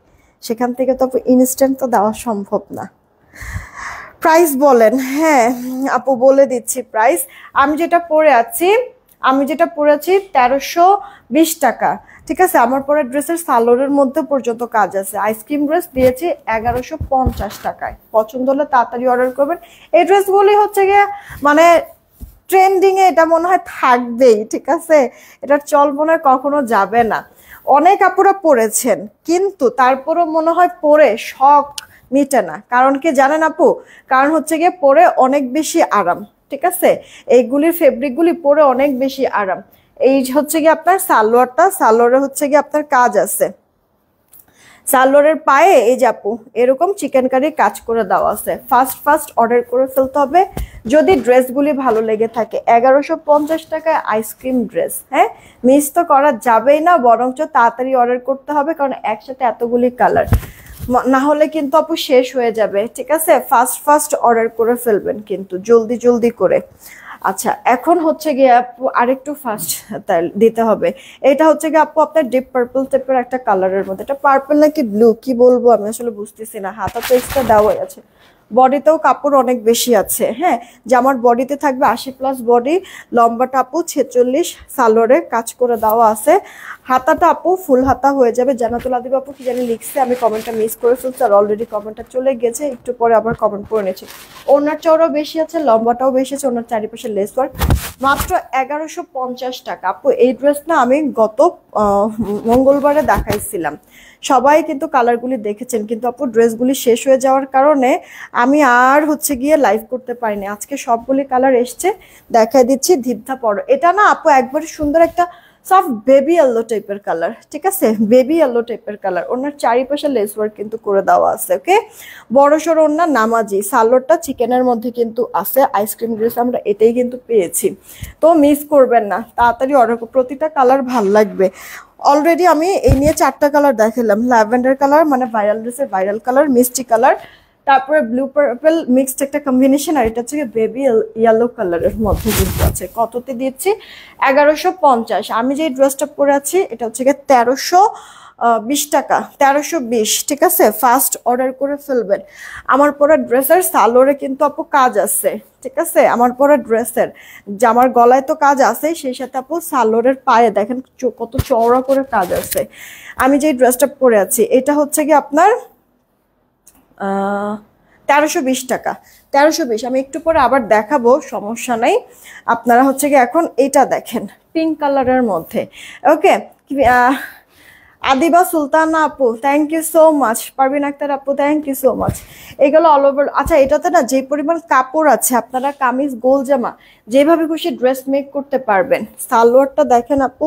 সেখান থেকে তো আপু ইনস্ট্যান্ট তো দেওয়া সম্ভব না প্রাইস বলেন হ্যাঁ আপু বলে দিচ্ছি প্রাইস আমি যেটা পরে আছি আমি যেটা পরেছি তেরোশো বিশ টাকা ঠিক আছে আমার পরে ড্রেসের সালোরের মধ্যে পর্যন্ত কাজ আছে আইসক্রিম ড্রেস দিয়েছি এগারোশো পঞ্চাশ টাকায় পছন্দ হলে তাড়াতাড়ি অর্ডার করবেন এই ড্রেসগুলি হচ্ছে গিয়ে মানে ট্রেন্ডিংয়ে এটা মনে হয় থাকবেই ঠিক আছে এটার চল মনে হয় কখনো যাবে না অনেক আপুরা পরেছেন কিন্তু তারপরও মনে হয় পরে শখ মিটে না কারণ কি জানেন আপু কারণ হচ্ছে গিয়ে পরে অনেক বেশি আরাম ঠিক আছে এইগুলির ফেব্রিকগুলি পরে অনেক বেশি আরাম এই হচ্ছে কি আপনার সালোয়ারটা সালোয়ারে হচ্ছে কি আপনার কাজ আছে সালোয়ারের পায়ে এই যে আপু এরকম চিকেন কারি কাজ করে দেওয়া আছে ফার্স্ট ফার্স্ট অর্ডার করে ফেলতে হবে যদি ড্রেসগুলি ভালো লেগে থাকে এগারোশো পঞ্চাশ টাকায় আইসক্রিম ড্রেস হ্যাঁ মিস তো করা যাবেই না বরঞ্চ তাড়াতাড়ি অর্ডার করতে হবে কারণ একসাথে এতগুলি কালার না হলে কিন্তু আপু শেষ হয়ে যাবে ঠিক আছে ফাস্ট ফাস্ট অর্ডার করে ফেলবেন কিন্তু জলদি জলদি করে আচ্ছা এখন হচ্ছে গিয়ে আপু আরেকটু ফাস্ট দিতে হবে এটা হচ্ছে গিয়ে আপু আপনার ডিপ পার্পল টাইপের একটা কালারের মধ্যে এটা পার্পল নাকি ব্লু কি বলবো আমি আসলে বুঝতেছি না হাতা তো এক্সট্রা দেওয়াই আছে বডিতেও কাপড় অনেক বেশি আছে হ্যাঁ যে আমার বডিতে থাকবে আশি প্লাস বডি লম্বা টাপু ছেচল্লিশ সালোয়ারে কাজ করে দেওয়া আছে হাতাটা আপু ফুল হাতা হয়ে যাবে জানাতুল আদিব আপু কি জানি লিখছে আমি কমেন্টটা মিস করে ফেলছি আর অলরেডি কমেন্টটা চলে গেছে একটু পরে আবার কমেন্ট করে নিয়েছি ওনার চওড়াও বেশি আছে লম্বাটাও বেশি আছে ওনার চারিপাশে লেস ওয়ার্ক মাত্র এগারোশো পঞ্চাশ টাকা আপু এই ড্রেস না আমি গত মঙ্গলবারে দেখাইছিলাম সবাই কিন্তু কালারগুলি দেখেছেন কিন্তু আপু ড্রেসগুলি শেষ হয়ে যাওয়ার কারণে আমি আর হচ্ছে গিয়ে লাইভ করতে পারিনি আজকে সবগুলি কালার এসছে দেখা দিচ্ছি ধিপধা পর এটা না আপু একবার সুন্দর একটা সফট বেবি ইয়েলো টাইপের কালার ঠিক আছে বেবি ইয়েলো টাইপের কালার ওনার চারিপাশে লেস ওয়ার্ক কিন্তু করে দেওয়া আছে ওকে বড় সড়ো ওনার নামাজি সালোডটা চিকেনের মধ্যে কিন্তু আছে আইসক্রিম ড্রেস আমরা এটাই কিন্তু পেয়েছি তো মিস করবেন না তাড়াতাড়ি অর্ডার প্রতিটা কালার ভাল লাগবে অলরেডি আমি এই নিয়ে চারটা কালার দেখালাম ল্যাভেন্ডার কালার মানে ভাইরাল ড্রেসের ভাইরাল কালার মিষ্টি কালার তারপরে ব্লু পার্পল মিক্সড একটা কম্বিনেশন আর এটা হচ্ছে বেবি ইয়েলো কালারের মধ্যে কিন্তু আছে কততে দিচ্ছি এগারোশো পঞ্চাশ আমি যে ড্রেসটা পরে আছি এটা হচ্ছে গিয়ে তেরোশো বিশ টাকা তেরোশো বিশ ঠিক আছে ফার্স্ট অর্ডার করে ফেলবেন আমার পরা ড্রেসের সালোরে কিন্তু আপু কাজ আছে ঠিক আছে আমার পরা ড্রেসের জামার গলায় তো কাজ আছে সেই সাথে আপু সালোরের পায়ে দেখেন কত চওড়া করে কাজ আছে আমি যে ড্রেসটা পরে আছি এটা হচ্ছে কি আপনার তেরোশো বিশ টাকা তেরোশো বিশ আমি একটু পরে আবার দেখাবো সমস্যা নেই আপনারা হচ্ছে কি এখন এটা দেখেন পিঙ্ক কালারের মধ্যে ওকে আদিবা সুলতানা আপু thank you so much Parbin Akter আপু থ্যাংক ইউ সো মাচ এগুলো অল ওভার আচ্ছা এটাতে না যে পরিমাণ কাপড় আছে আপনারা কামিজ গোল জামা যেভাবে খুশি ড্রেস মেক করতে পারবেন সালোয়ারটা দেখেন আপু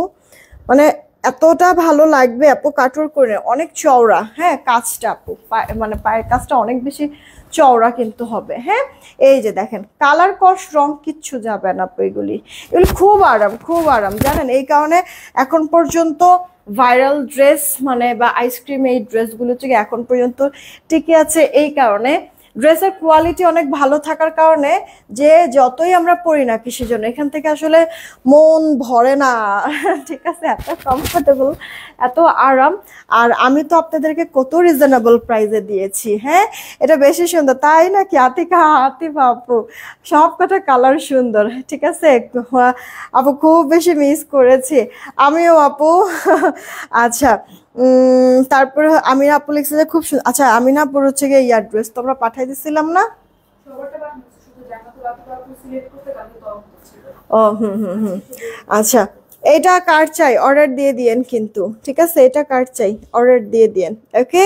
মানে এতটা ভালো লাগবে আপু কাটুর করে অনেক চওড়া হ্যাঁ কাজটা আপু মানে পায়ের কাজটা অনেক বেশি চওড়া কিন্তু হবে হ্যাঁ এই যে দেখেন কালার কস রং কিচ্ছু যাবে না আপু এগুলি এগুলি খুব আরাম খুব আরাম জানেন এই কারণে এখন পর্যন্ত ভাইরাল ড্রেস মানে বা আইসক্রিম এই ড্রেসগুলো থেকে এখন পর্যন্ত টিকে আছে এই কারণে ড্রেসের কোয়ালিটি অনেক ভালো থাকার কারণে যে যতই আমরা পড়ি না কৃষির জন্য এখান থেকে আসলে মন ভরে না ঠিক আছে এত কমফোর্টেবল এত আরাম আর আমি তো আপনাদেরকে কত রিজনেবল প্রাইজে দিয়েছি হ্যাঁ এটা বেশি সুন্দর তাই নাকি আতিকা আতিফা আপু সব কটা কালার সুন্দর ঠিক আছে আপু খুব বেশি মিস করেছি আমিও আপু আচ্ছা তারপর আমিনা আপু লিখছে যে খুব আচ্ছা আমিনাপুর হচ্ছে গিয়ে ইয়ার ড্রেস তো আমরা পাঠাই দিছিলাম না ও হুম হুম হুম আচ্ছা এটা কার চাই অর্ডার দিয়ে দিয়েন কিন্তু ঠিক আছে এটা কার চাই অর্ডার দিয়ে দিয়েন ওকে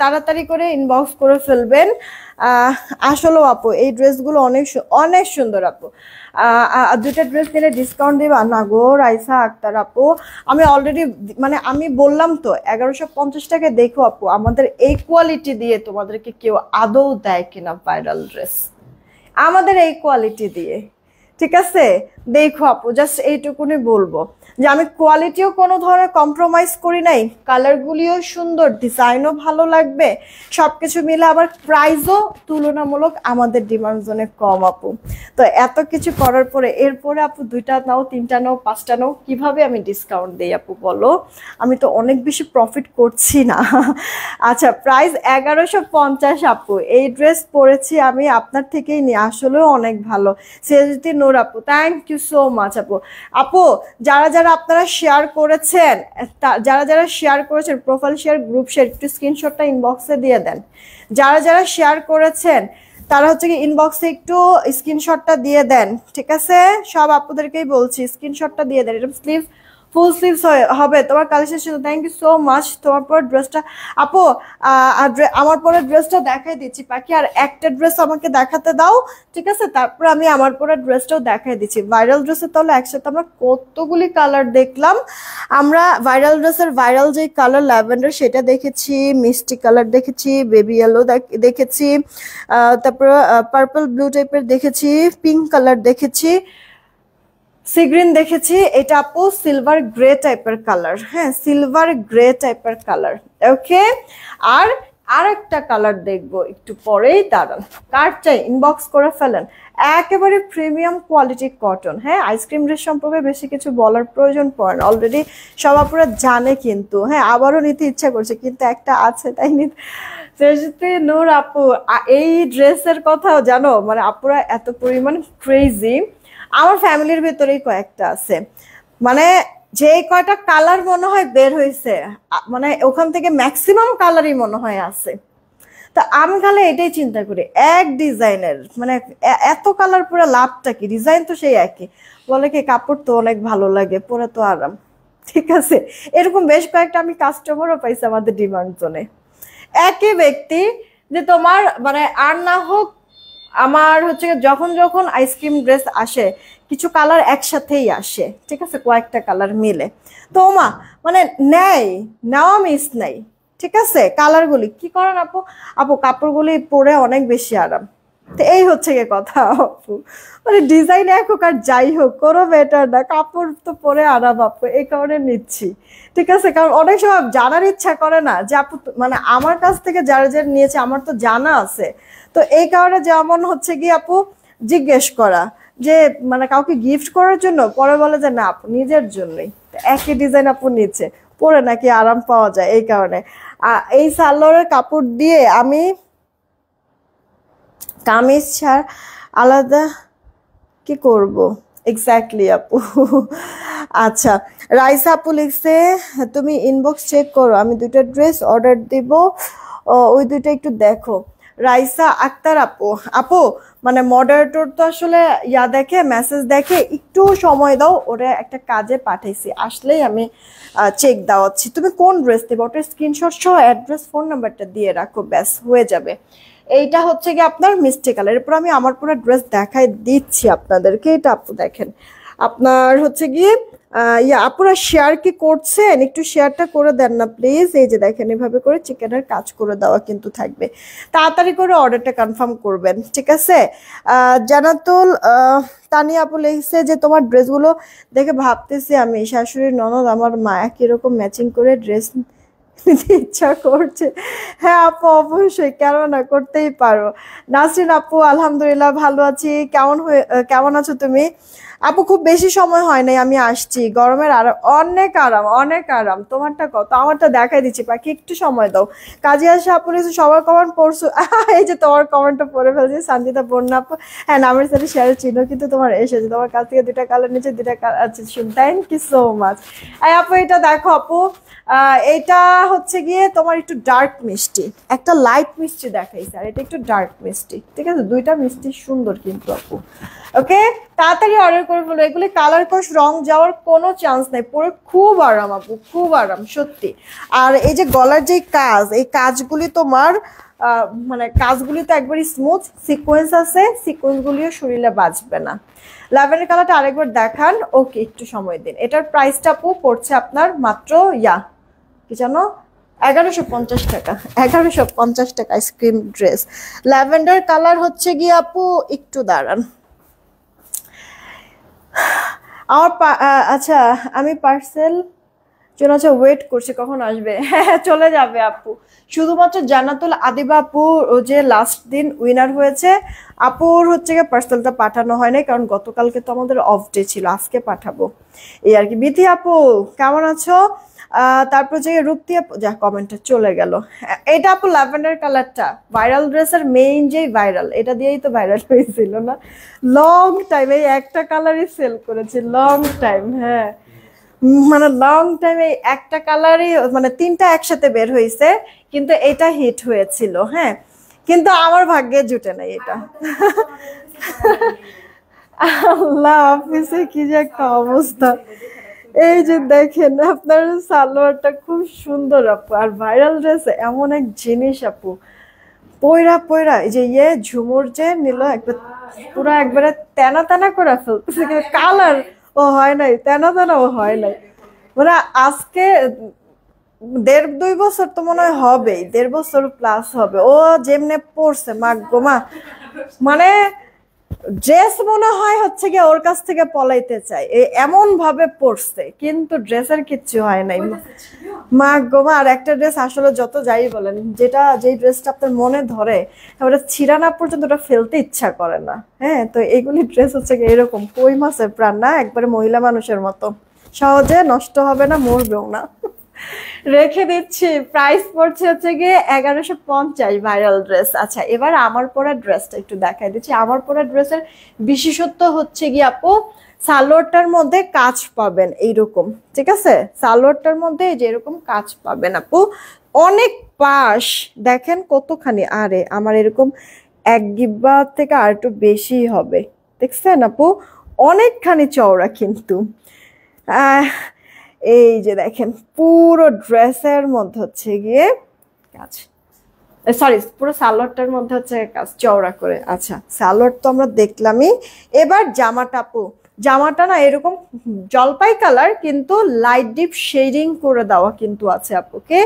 তাড়াতাড়ি করে ইনবক্স করে ফেলবেন আসলেও আপু এই ড্রেসগুলো অনেক অনেক সুন্দর আপু দুইটা ড্রেস নিলে ডিসকাউন্ট দিবা না গো রাইসা আক্তার আপু আমি অলরেডি মানে আমি বললাম তো এগারোশো পঞ্চাশ টাকা দেখো আপু আমাদের এই কোয়ালিটি দিয়ে তোমাদেরকে কেউ আদৌ দেয় কিনা ভাইরাল ড্রেস আমাদের এই কোয়ালিটি দিয়ে ঠিক আছে দেখো আপু জাস্ট এইটুকুনি বলবো যে আমি কোয়ালিটিও কোনো ধরনের কম্প্রোমাইজ করি নাই কালারগুলিও সুন্দর ডিজাইনও ভালো লাগবে সব কিছু মিলে আবার প্রাইসও তুলনামূলক আমাদের ডিমান্ড জোনে কম আপু তো এত কিছু করার পরে এরপরে আপু দুইটা নাও তিনটা নাও পাঁচটা নাও কিভাবে আমি ডিসকাউন্ট দিই আপু বলো আমি তো অনেক বেশি প্রফিট করছি না আচ্ছা প্রাইস এগারোশো পঞ্চাশ আপু এই ড্রেস পরেছি আমি আপনার থেকেই নিই আসলেও অনেক ভালো সে যদি নোর আপু thank you you so much আপু আপু যারা যারা আপনারা শেয়ার করেছেন যারা যারা শেয়ার করেছেন প্রোফাইল শেয়ার গ্রুপ শেয়ার একটু স্ক্রিনশটটা ইনবক্সে দিয়ে দেন যারা যারা শেয়ার করেছেন তারা হচ্ছে কি ইনবক্সে একটু স্ক্রিনশটটা দিয়ে দেন ঠিক আছে সব আপুদেরকেই বলছি স্ক্রিনশটটা দিয়ে দেন এরকম স্লিভ ফুল স্লিভস হবে তোমার কালেকশন শুধু থ্যাংক ইউ সো মাচ তোমার পর ড্রেসটা আপু আমার পরে ড্রেসটা দেখাই দিচ্ছি পাখি আর একটা ড্রেস আমাকে দেখাতে দাও ঠিক আছে তারপর আমি আমার পরে ড্রেসটাও দেখাই দিচ্ছি ভাইরাল ড্রেসের তাহলে একসাথে আমরা কতগুলি কালার দেখলাম আমরা ভাইরাল ড্রেসের ভাইরাল যে কালার ল্যাভেন্ডার সেটা দেখেছি মিষ্টি কালার দেখেছি বেবি ইয়েলো দেখেছি তারপর পার্পল ব্লু টাইপের দেখেছি পিঙ্ক কালার দেখেছি সিগ্রিন দেখেছি এটা আপু সিলভার গ্রে টাইপের কালার হ্যাঁ সিলভার গ্রে টাইপের কালার ওকে আর আর একটা কালার দেখবো একটু পরেই দাঁড়ান কার চাই ইনবক্স করে ফেলেন একেবারে প্রিমিয়াম কোয়ালিটি কটন হ্যাঁ আইসক্রিম ড্রেস সম্পর্কে বেশি কিছু বলার প্রয়োজন পড়ে না অলরেডি সব আপুরা জানে কিন্তু হ্যাঁ আবারও নিতে ইচ্ছা করছে কিন্তু একটা আছে তাই নিতে নূর আপু এই ড্রেসের কথা জানো মানে আপুরা এত পরিমাণ ক্রেজি আমার ফ্যামিলির ভেতরেই কয়েকটা আছে মানে যে কয়টা কালার মনে হয় বের হয়েছে মানে ওখান থেকে ম্যাক্সিমাম কালারই মনে হয় আছে তা আমি খালে এটাই চিন্তা করি এক ডিজাইনের মানে এত কালার পরে লাভটা কি ডিজাইন তো সেই একই বলে কি কাপড় তো অনেক ভালো লাগে পরে তো আরাম ঠিক আছে এরকম বেশ কয়েকটা আমি কাস্টমারও পাইছি আমাদের ডিমান্ড জোনে একই ব্যক্তি যে তোমার মানে আর না হোক আমার হচ্ছে যখন যখন আইসক্রিম ড্রেস আসে কিছু কালার একসাথেই আসে ঠিক আছে কয়েকটা কালার মিলে তো ওমা মানে নেয় নেওয়া মিস নেই ঠিক আছে কালারগুলি কি করেন আপু আপু কাপড়গুলি পরে অনেক বেশি আরাম তো এই হচ্ছে গিয়ে কথা আপু মানে ডিজাইন এক হোক আর যাই হোক কোনো বেটার না কাপড় তো পরে আরাম আপু এই কারণে নিচ্ছি ঠিক আছে কারণ অনেক সময় জানার ইচ্ছা করে না যে আপু মানে আমার কাছ থেকে যারা যারা নিয়েছে আমার তো জানা আছে তো এই কারণে যেমন হচ্ছে গিয়ে আপু জিজ্ঞেস করা যে মানে কাউকে গিফট করার জন্য পরে বলে যে না আপু নিজের জন্যই একই ডিজাইন আপু নিচ্ছে পরে নাকি আরাম পাওয়া যায় এই কারণে এই সালোয়ারের কাপড় দিয়ে আমি কামিজ ছাড় আলাদা কি করব এক্স্যাক্টলি আপু আচ্ছা রাইসা আপু লিখছে তুমি ইনবক্স চেক করো আমি দুটো ড্রেস অর্ডার দিব ওই দুটো একটু দেখো রাইসা আক্তার আপু আপু মানে মডারেটর তো আসলে ইয়া দেখে মেসেজ দেখে একটু সময় দাও ওরা একটা কাজে পাঠাইছি আসলেই আমি চেক দেওয়াচ্ছি তুমি কোন ড্রেস দেবো ওটার স্ক্রিনশট সহ অ্যাড্রেস ফোন নাম্বারটা দিয়ে রাখো ব্যাস হয়ে যাবে এইটা হচ্ছে কি আপনার মিষ্টি কালার এরপর আমি আমার পুরো ড্রেস দেখাই দিচ্ছি আপনাদেরকে এটা আপু দেখেন আপনার হচ্ছে গিয়ে ইয়া আপনারা শেয়ার কি করছেন একটু শেয়ারটা করে দেন না প্লিজ এই যে দেখেন এভাবে করে চিকেনের কাজ করে দেওয়া কিন্তু থাকবে তাড়াতাড়ি করে অর্ডারটা কনফার্ম করবেন ঠিক আছে জানাতুল তানি আপু লিখছে যে তোমার ড্রেসগুলো দেখে ভাবতেছি আমি শাশুড়ির ননদ আমার মায়া কীরকম ম্যাচিং করে ড্রেস নিতে ইচ্ছা করছে হ্যাঁ আপু অবশ্যই কেন না করতেই পারো নাসরিন আপু আলহামদুলিল্লাহ ভালো আছি কেমন হয়ে কেমন আছো তুমি আপু খুব বেশি সময় হয় নাই আমি আসছি গরমের আর অনেক আরাম অনেক আরাম তোমারটা কত আমারটা দেখাই দিচ্ছি পাখি একটু সময় দাও কাজে আসে আপু সবার কমেন্ট পড়ছো এই যে তোমার কমেন্টটা পড়ে ফেলছি সান্দিতা বন্যা আপু হ্যাঁ নামের সাথে শেয়ার চিনো কিন্তু তোমার এসেছে তোমার কাছ থেকে দুটা কালার নিচে দুটা কালার শুন থ্যাংক ইউ সো মাচ আপু এটা দেখো আপু এটা হচ্ছে গিয়ে তোমার একটু ডার্ক মিষ্টি একটা লাইট মিষ্টি দেখাই স্যার এটা একটু ডার্ক মিষ্টি ঠিক আছে দুইটা মিষ্টি সুন্দর কিন্তু আপু ওকে তাড়াতাড়ি অর্ডার করে ফেলো এগুলি কালার কষ রং যাওয়ার কোনো চান্স নেই পরে খুব আরাম আপু খুব আরাম সত্যি আর এই যে গলার যে কাজ এই কাজগুলি তোমার মানে কাজগুলি তো একবারই স্মুথ সিকোয়েন্স আছে সিকোয়েন্সগুলিও শরীরে বাঁচবে না ল্যাভেন্ডার কালারটা আরেকবার দেখান ওকে একটু সময় দিন এটার প্রাইসটা আপু পড়ছে আপনার মাত্র ইয়া কি জানো এগারোশো পঞ্চাশ টাকা এগারোশো পঞ্চাশ টাকা আইসক্রিম ড্রেস ল্যাভেন্ডার কালার হচ্ছে গিয়ে আপু একটু দাঁড়ান আমার আচ্ছা আমি পার্সেল জন্য আচ্ছা ওয়েট করছি কখন আসবে হ্যাঁ চলে যাবে আপু শুধুমাত্র জানাতুল আদিবা আপু যে লাস্ট দিন উইনার হয়েছে আপুর হচ্ছে গিয়ে পার্সেলটা পাঠানো হয় নাই কারণ গতকালকে তো আমাদের অফ ডে ছিল আজকে পাঠাবো এই আর কি বিথি আপু কেমন আছো তারপর যে রূপতিয়া যা কমেন্টটা চলে গেল এটা আপু ল্যাভেন্ডার কালারটা ভাইরাল ড্রেসের মেইন যেই ভাইরাল এটা দিয়েই তো ভাইরাল হয়েছিল না লং টাইম এই একটা কালারই সেল করেছি লং টাইম হ্যাঁ মানে লং টাইম এই একটা কালারই মানে তিনটা একসাথে বের হয়েছে কিন্তু এটা হিট হয়েছিল হ্যাঁ কিন্তু আমার ভাগ্যে জুটে নাই এটা আল্লাহ অফিসে কি যে একটা অবস্থা এই যে দেখেন আপনার সালোয়ারটা খুব সুন্দর আপু আর ভাইরাল ড্রেস এমন এক জিনিস আপু পয়রা পয়রা এই যে ইয়ে ঝুমুর যে নিল একবার পুরো একবারে তেনা তেনা করে ফেলতেছে কিন্তু কালার ও হয় নাই তেনা ও হয় নাই মানে আজকে দেড় দুই বছর তো মনে হয় হবেই দেড় বছর প্লাস হবে ও যেমনে পড়ছে মা মানে ড্রেস মনে হয় হচ্ছে গিয়ে ওর কাছ থেকে পলাইতে চাই এমন ভাবে পড়ছে কিন্তু ড্রেসের কিচ্ছু হয় নাই মা গোমা আর একটা ড্রেস আসলে যত যাই বলেন যেটা যেই ড্রেসটা আপনার মনে ধরে ওটা ছিঁড়া না পর্যন্ত ওটা ফেলতে ইচ্ছা করে না হ্যাঁ তো এগুলি ড্রেস হচ্ছে গিয়ে এরকম কই মাসের প্রাণ না একবারে মহিলা মানুষের মতো সহজে নষ্ট হবে না মরবেও না রেখে দিচ্ছি প্রাইস পড়ছে হচ্ছে গিয়ে এগারোশো পঞ্চাশ ভাইরাল ড্রেস আচ্ছা এবার আমার পরা ড্রেসটা একটু দেখাই দিচ্ছি আমার পরা ড্রেসের বিশেষত্ব হচ্ছে গিয়ে আপু সালোয়ারটার মধ্যে কাজ পাবেন এইরকম ঠিক আছে সালোয়ারটার মধ্যে যেরকম কাজ পাবেন আপু অনেক পাশ দেখেন কতখানি আরে আমার এরকম এক গিব্বা থেকে আর একটু বেশি হবে দেখছেন আপু অনেকখানি চওড়া কিন্তু এই যে দেখেন পুরো ড্রেসের মধ্যে হচ্ছে গিয়ে কাজ সরি পুরো সালোয়ারটার মধ্যে হচ্ছে কাজ চওড়া করে আচ্ছা সালোয়ার তো আমরা দেখলামই এবার জামাটাপু জামাটা না এরকম জলপাই কালার কিন্তু লাইট ডিপ শেডিং করে দেওয়া কিন্তু আছে আপুকে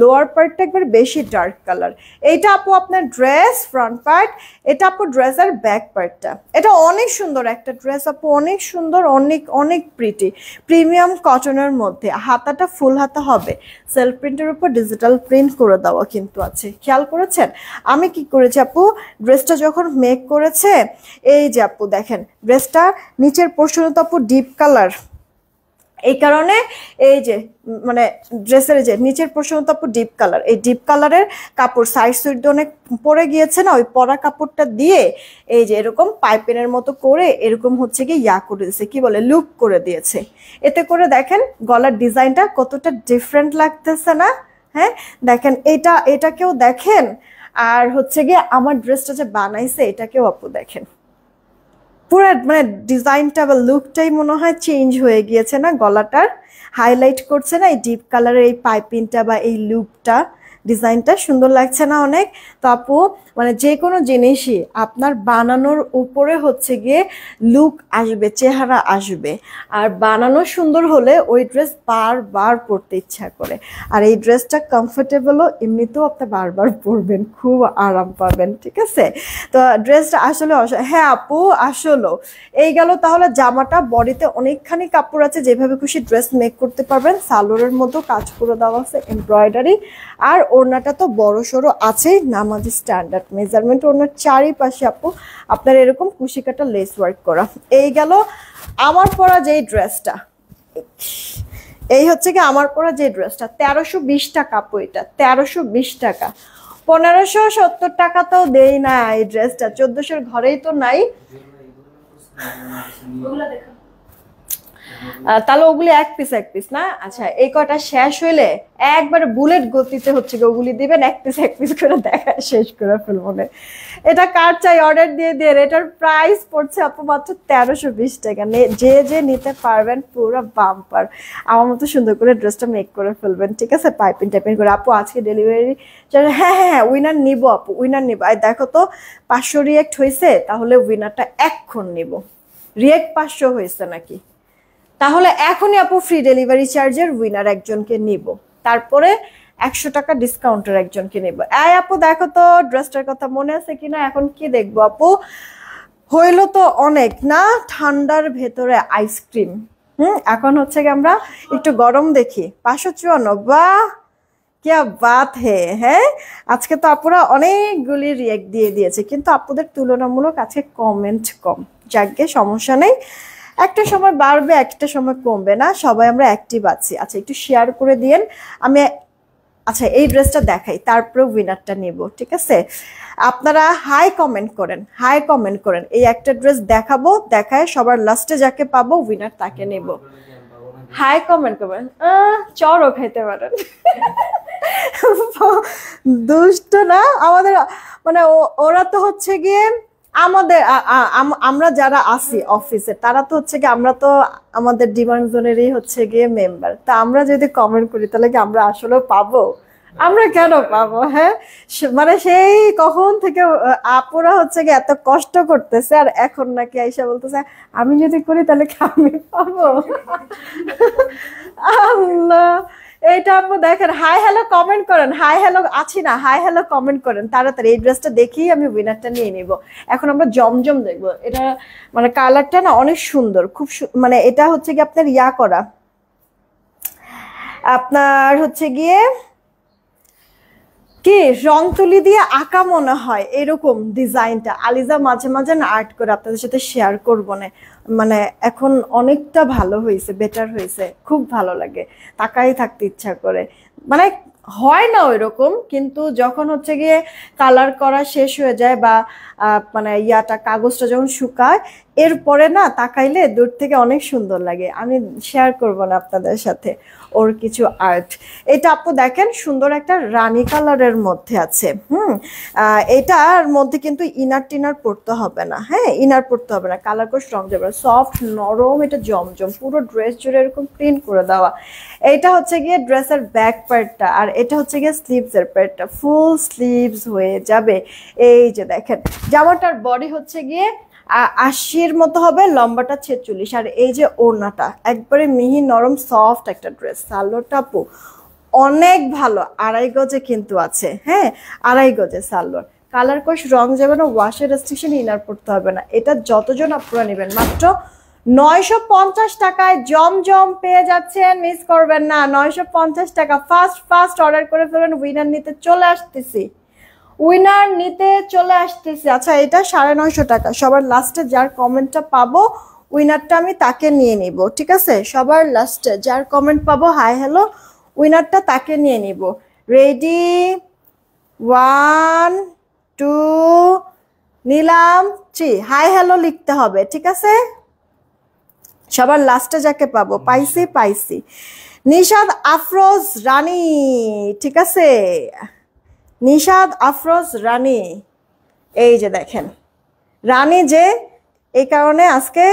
লোয়ার পার্টটা একবার বেশি ডার্ক কালার এইটা আপু আপনার ড্রেস ফ্রন্ট পার্ট এটা আপু ড্রেস আর ব্যাক পার্টটা এটা অনেক সুন্দর একটা ড্রেস আপু অনেক সুন্দর অনেক অনেক প্রিটি প্রিমিয়াম কটনের মধ্যে হাতাটা ফুল হাতা হবে সেলফ প্রিন্টের উপর ডিজিটাল প্রিন্ট করে দেওয়া কিন্তু আছে খেয়াল করেছেন আমি কি করেছি আপু ড্রেসটা যখন মেক করেছে এই যে আপু দেখেন ড্রেসটা নিচের পোর্শনও তো ডিপ কালার এই কারণে এই যে মানে ড্রেসের যে নিচের পোর্শন তো ডিপ কালার এই ডিপ কালারের কাপড় সাইড সুইড অনেক পরে গিয়েছে না ওই পরা কাপড়টা দিয়ে এই যে এরকম পাইপেনের মতো করে এরকম হচ্ছে কি ইয়া করে দিয়েছে কি বলে লুপ করে দিয়েছে এতে করে দেখেন গলার ডিজাইনটা কতটা ডিফারেন্ট লাগতেছে না হ্যাঁ দেখেন এটা এটাকেও দেখেন আর হচ্ছে গিয়ে আমার ড্রেসটা যে বানাইছে এটাকেও আপু দেখেন পুরো মানে ডিজাইনটা বা লুকটাই মনে হয় চেঞ্জ হয়ে গিয়েছে না গলাটার হাইলাইট করছে না এই ডিপ কালারের এই পাইপিংটা বা এই লুপটা ডিজাইনটা সুন্দর লাগছে না অনেক তো আপু মানে যে কোনো জিনিসই আপনার বানানোর উপরে হচ্ছে গিয়ে লুক আসবে চেহারা আসবে আর বানানো সুন্দর হলে ওই ড্রেস বারবার পরতে ইচ্ছা করে আর এই ড্রেসটা কমফোর্টেবলও এমনিতেও আপনি বারবার পরবেন খুব আরাম পাবেন ঠিক আছে তো ড্রেসটা আসলে হ্যাঁ আপু আসলেও এই গেল তাহলে জামাটা বডিতে অনেকখানি কাপড় আছে যেভাবে খুশি ড্রেস মেক করতে পারবেন সালোয়ারের মতো কাজ করে দেওয়া আছে এমব্রয়ডারি আর ওড়নাটা তো বড় সড়ো আছেই নামাজি স্ট্যান্ডার্ড মেজারমেন্ট ওনার চারিপাশে আপু আপনার এরকম কুশি কাটা লেস ওয়ার্ক করা এই গেল আমার পরা যে ড্রেসটা এই হচ্ছে কি আমার পরা যে ড্রেসটা তেরোশো বিশ টাকা আপু এটা তেরোশো বিশ টাকা পনেরোশো সত্তর টাকা তো দেই না এই ড্রেসটা চোদ্দশোর ঘরেই তো নাই তাহলে ওগুলি এক পিস এক পিস না আচ্ছা এই কটা শেষ হইলে একবার বুলেট গতিতে হচ্ছে ওগুলি দিবেন এক পিস এক পিস করে দেখা শেষ করে ফেলবো এটা কার চাই অর্ডার দিয়ে দিয়ে এটার প্রাইস পড়ছে আপু মাত্র তেরোশো বিশ টাকা যে যে নিতে পারবেন পুরো বাম্পার আমার মতো সুন্দর করে ড্রেসটা মেক করে ফেলবেন ঠিক আছে পাইপিং টাইপিং করে আপু আজকে ডেলিভারি হ্যাঁ হ্যাঁ হ্যাঁ উইনার নিব আপু উইনার নিবো আর দেখো তো পাঁচশো রিয়েক্ট হয়েছে তাহলে উইনারটা এক্ষণ নিব রিয়েক্ট পাঁচশো হয়েছে নাকি তাহলে এখনই আপু ফ্রি ডেলিভারি চার্জের উইনার একজনকে নিব তারপরে একশো টাকা ডিসকাউন্টের একজনকে নেব এই আপু দেখো তো ড্রেসটার কথা মনে আছে কিনা এখন কি দেখবো আপু হইল তো অনেক না ঠান্ডার ভেতরে আইসক্রিম হুম এখন হচ্ছে কি আমরা একটু গরম দেখি পাঁচশো চুয়ান্ন বা কিয়া বাত হে হ্যাঁ আজকে তো আপুরা অনেকগুলি রিয়েক্ট দিয়ে দিয়েছে কিন্তু আপুদের তুলনামূলক আজকে কমেন্ট কম যাকে সমস্যা নেই একটা সময় বাড়বে একটা সময় কমবে না সবাই আমরা অ্যাক্টিভ আছি আচ্ছা একটু শেয়ার করে দিয়েন আমি আচ্ছা এই ড্রেসটা দেখাই তারপরে উইনারটা নেব ঠিক আছে আপনারা হাই কমেন্ট করেন হাই কমেন্ট করেন এই একটা ড্রেস দেখাবো দেখায় সবার লাস্টে যাকে পাবো উইনার তাকে নেব হাই কমেন্ট করবেন চরও খাইতে পারেন দুষ্ট না আমাদের মানে ওরা তো হচ্ছে গিয়ে আমাদের আমরা যারা আছি অফিসে তারা তো হচ্ছে গিয়ে আমরা তো আমাদের ডিমান্ড জোনেরই হচ্ছে গিয়ে মেম্বার তা আমরা যদি কমেন্ট করি তাহলে কি আমরা আসলে পাবো আমরা কেন পাবো হ্যাঁ মানে সেই কখন থেকে আপুরা হচ্ছে গিয়ে এত কষ্ট করতেছে আর এখন নাকি আইসা বলতেছে আমি যদি করি তাহলে কি আমি পাবো আল্লাহ এটা আপু দেখেন হাই হ্যালো কমেন্ট করেন হাই হ্যালো আছি না হাই হ্যালো কমেন্ট করেন তাড়াতাড়ি এই ড্রেসটা দেখেই আমি উইনারটা নিয়ে নেব এখন আমরা জমজম দেখব এটা মানে কালারটা না অনেক সুন্দর খুব মানে এটা হচ্ছে কি আপনার ইয়া করা আপনার হচ্ছে গিয়ে কি রং তুলি দিয়ে আঁকা মনে হয় এরকম ডিজাইনটা আলিজা মাঝে মাঝে না আর্ট করে আপনাদের সাথে শেয়ার করবো না মানে এখন অনেকটা ভালো হয়েছে বেটার হয়েছে খুব ভালো লাগে তাকাই থাকতে ইচ্ছা করে মানে হয় না ওই রকম কিন্তু যখন হচ্ছে গিয়ে কালার করা শেষ হয়ে যায় বা মানে ইয়াটা কাগজটা যখন শুকায় এরপরে না তাকাইলে দূর থেকে অনেক সুন্দর লাগে আমি শেয়ার করব না আপনাদের সাথে ওর কিছু আর্ট এটা আপু দেখেন সুন্দর একটা রানি কালারের মধ্যে আছে হুম এটার মধ্যে কিন্তু ইনার টিনার পড়তে হবে না হ্যাঁ ইনার পড়তে হবে না কালার করে স্ট্রং যাবে সফট নরম এটা জমজম পুরো ড্রেস জুড়ে এরকম প্রিন্ট করে দেওয়া এটা হচ্ছে গিয়ে ড্রেসের ব্যাক পার্টটা আর এটা হচ্ছে গিয়ে স্লিভসের পার্টটা ফুল স্লিভস হয়ে যাবে এই যে দেখেন জামাটার বডি হচ্ছে গিয়ে আশির মতো হবে লম্বাটা ছেচল্লিশ আর এই যে ওড়নাটা একবারে মিহি নরম সফট একটা ড্রেস সালোটা টাপু অনেক ভালো আড়াই গজে কিন্তু আছে হ্যাঁ আড়াই গজে সালোয়ার কালার কোশ রং যাবে না ওয়াশের রেস্ট্রিকশন ইনার পড়তে হবে না এটা যতজন আপনারা নেবেন মাত্র নয়শো পঞ্চাশ টাকায় জমজম পেয়ে যাচ্ছেন মিস করবেন না নয়শো পঞ্চাশ টাকা ফার্স্ট ফার্স্ট অর্ডার করে ফেলবেন উইনার নিতে চলে আসতেছি উইনার নিতে চলে আসতেছি আচ্ছা এটা সাড়ে নয়শো টাকা সবার লাস্টে যার কমেন্টটা পাবো উইনারটা আমি তাকে নিয়ে নিব ঠিক আছে সবার লাস্টে যার কমেন্ট পাবো হাই হ্যালো উইনারটা তাকে নিয়ে নিব রেডি ওয়ান টু নিলাম থ্রি হাই হ্যালো লিখতে হবে ঠিক আছে সবার লাস্টে যাকে পাবো পাইছি পাইছি নিশাদ আফরোজ রানী ঠিক আছে নিশাদ আফরোজ রানী এই যে দেখেন রানী যে এই কারণে আজকে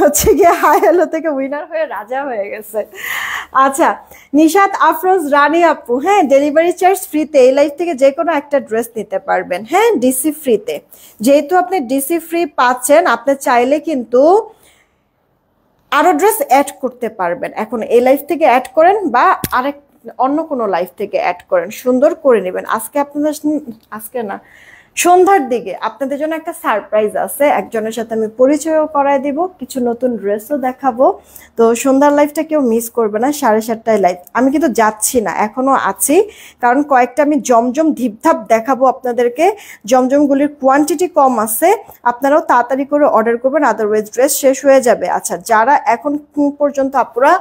হচ্ছে গিয়ে হাই হ্যালো থেকে উইনার হয়ে রাজা হয়ে গেছে আচ্ছা নিষাদ আফরোজ রানী আপু হ্যাঁ ডেলিভারি চার্জ ফ্রিতে এই লাইফ থেকে যে কোনো একটা ড্রেস নিতে পারবেন হ্যাঁ ডিসি ফ্রিতে যেহেতু আপনি ডিসি ফ্রি পাচ্ছেন আপনি চাইলে কিন্তু আরও ড্রেস অ্যাড করতে পারবেন এখন এই লাইফ থেকে অ্যাড করেন বা আরেক অন্য কোনো লাইফ থেকে অ্যাড করেন সুন্দর করে নেবেন আজকে আপনাদের আজকে না সন্ধ্যার দিকে আপনাদের জন্য একটা সারপ্রাইজ আছে একজনের সাথে আমি পরিচয়ও করায় দিব কিছু নতুন ড্রেসও দেখাবো তো সন্ধ্যার লাইফটা কেউ মিস করবে না সাড়ে সাতটায় লাইফ আমি কিন্তু যাচ্ছি না এখনও আছি কারণ কয়েকটা আমি জমজম ধিপধাপ দেখাবো আপনাদেরকে জমজমগুলির কোয়ান্টিটি কম আছে আপনারাও তাড়াতাড়ি করে অর্ডার করবেন আদারওয়াইজ ড্রেস শেষ হয়ে যাবে আচ্ছা যারা এখন পর্যন্ত আপনারা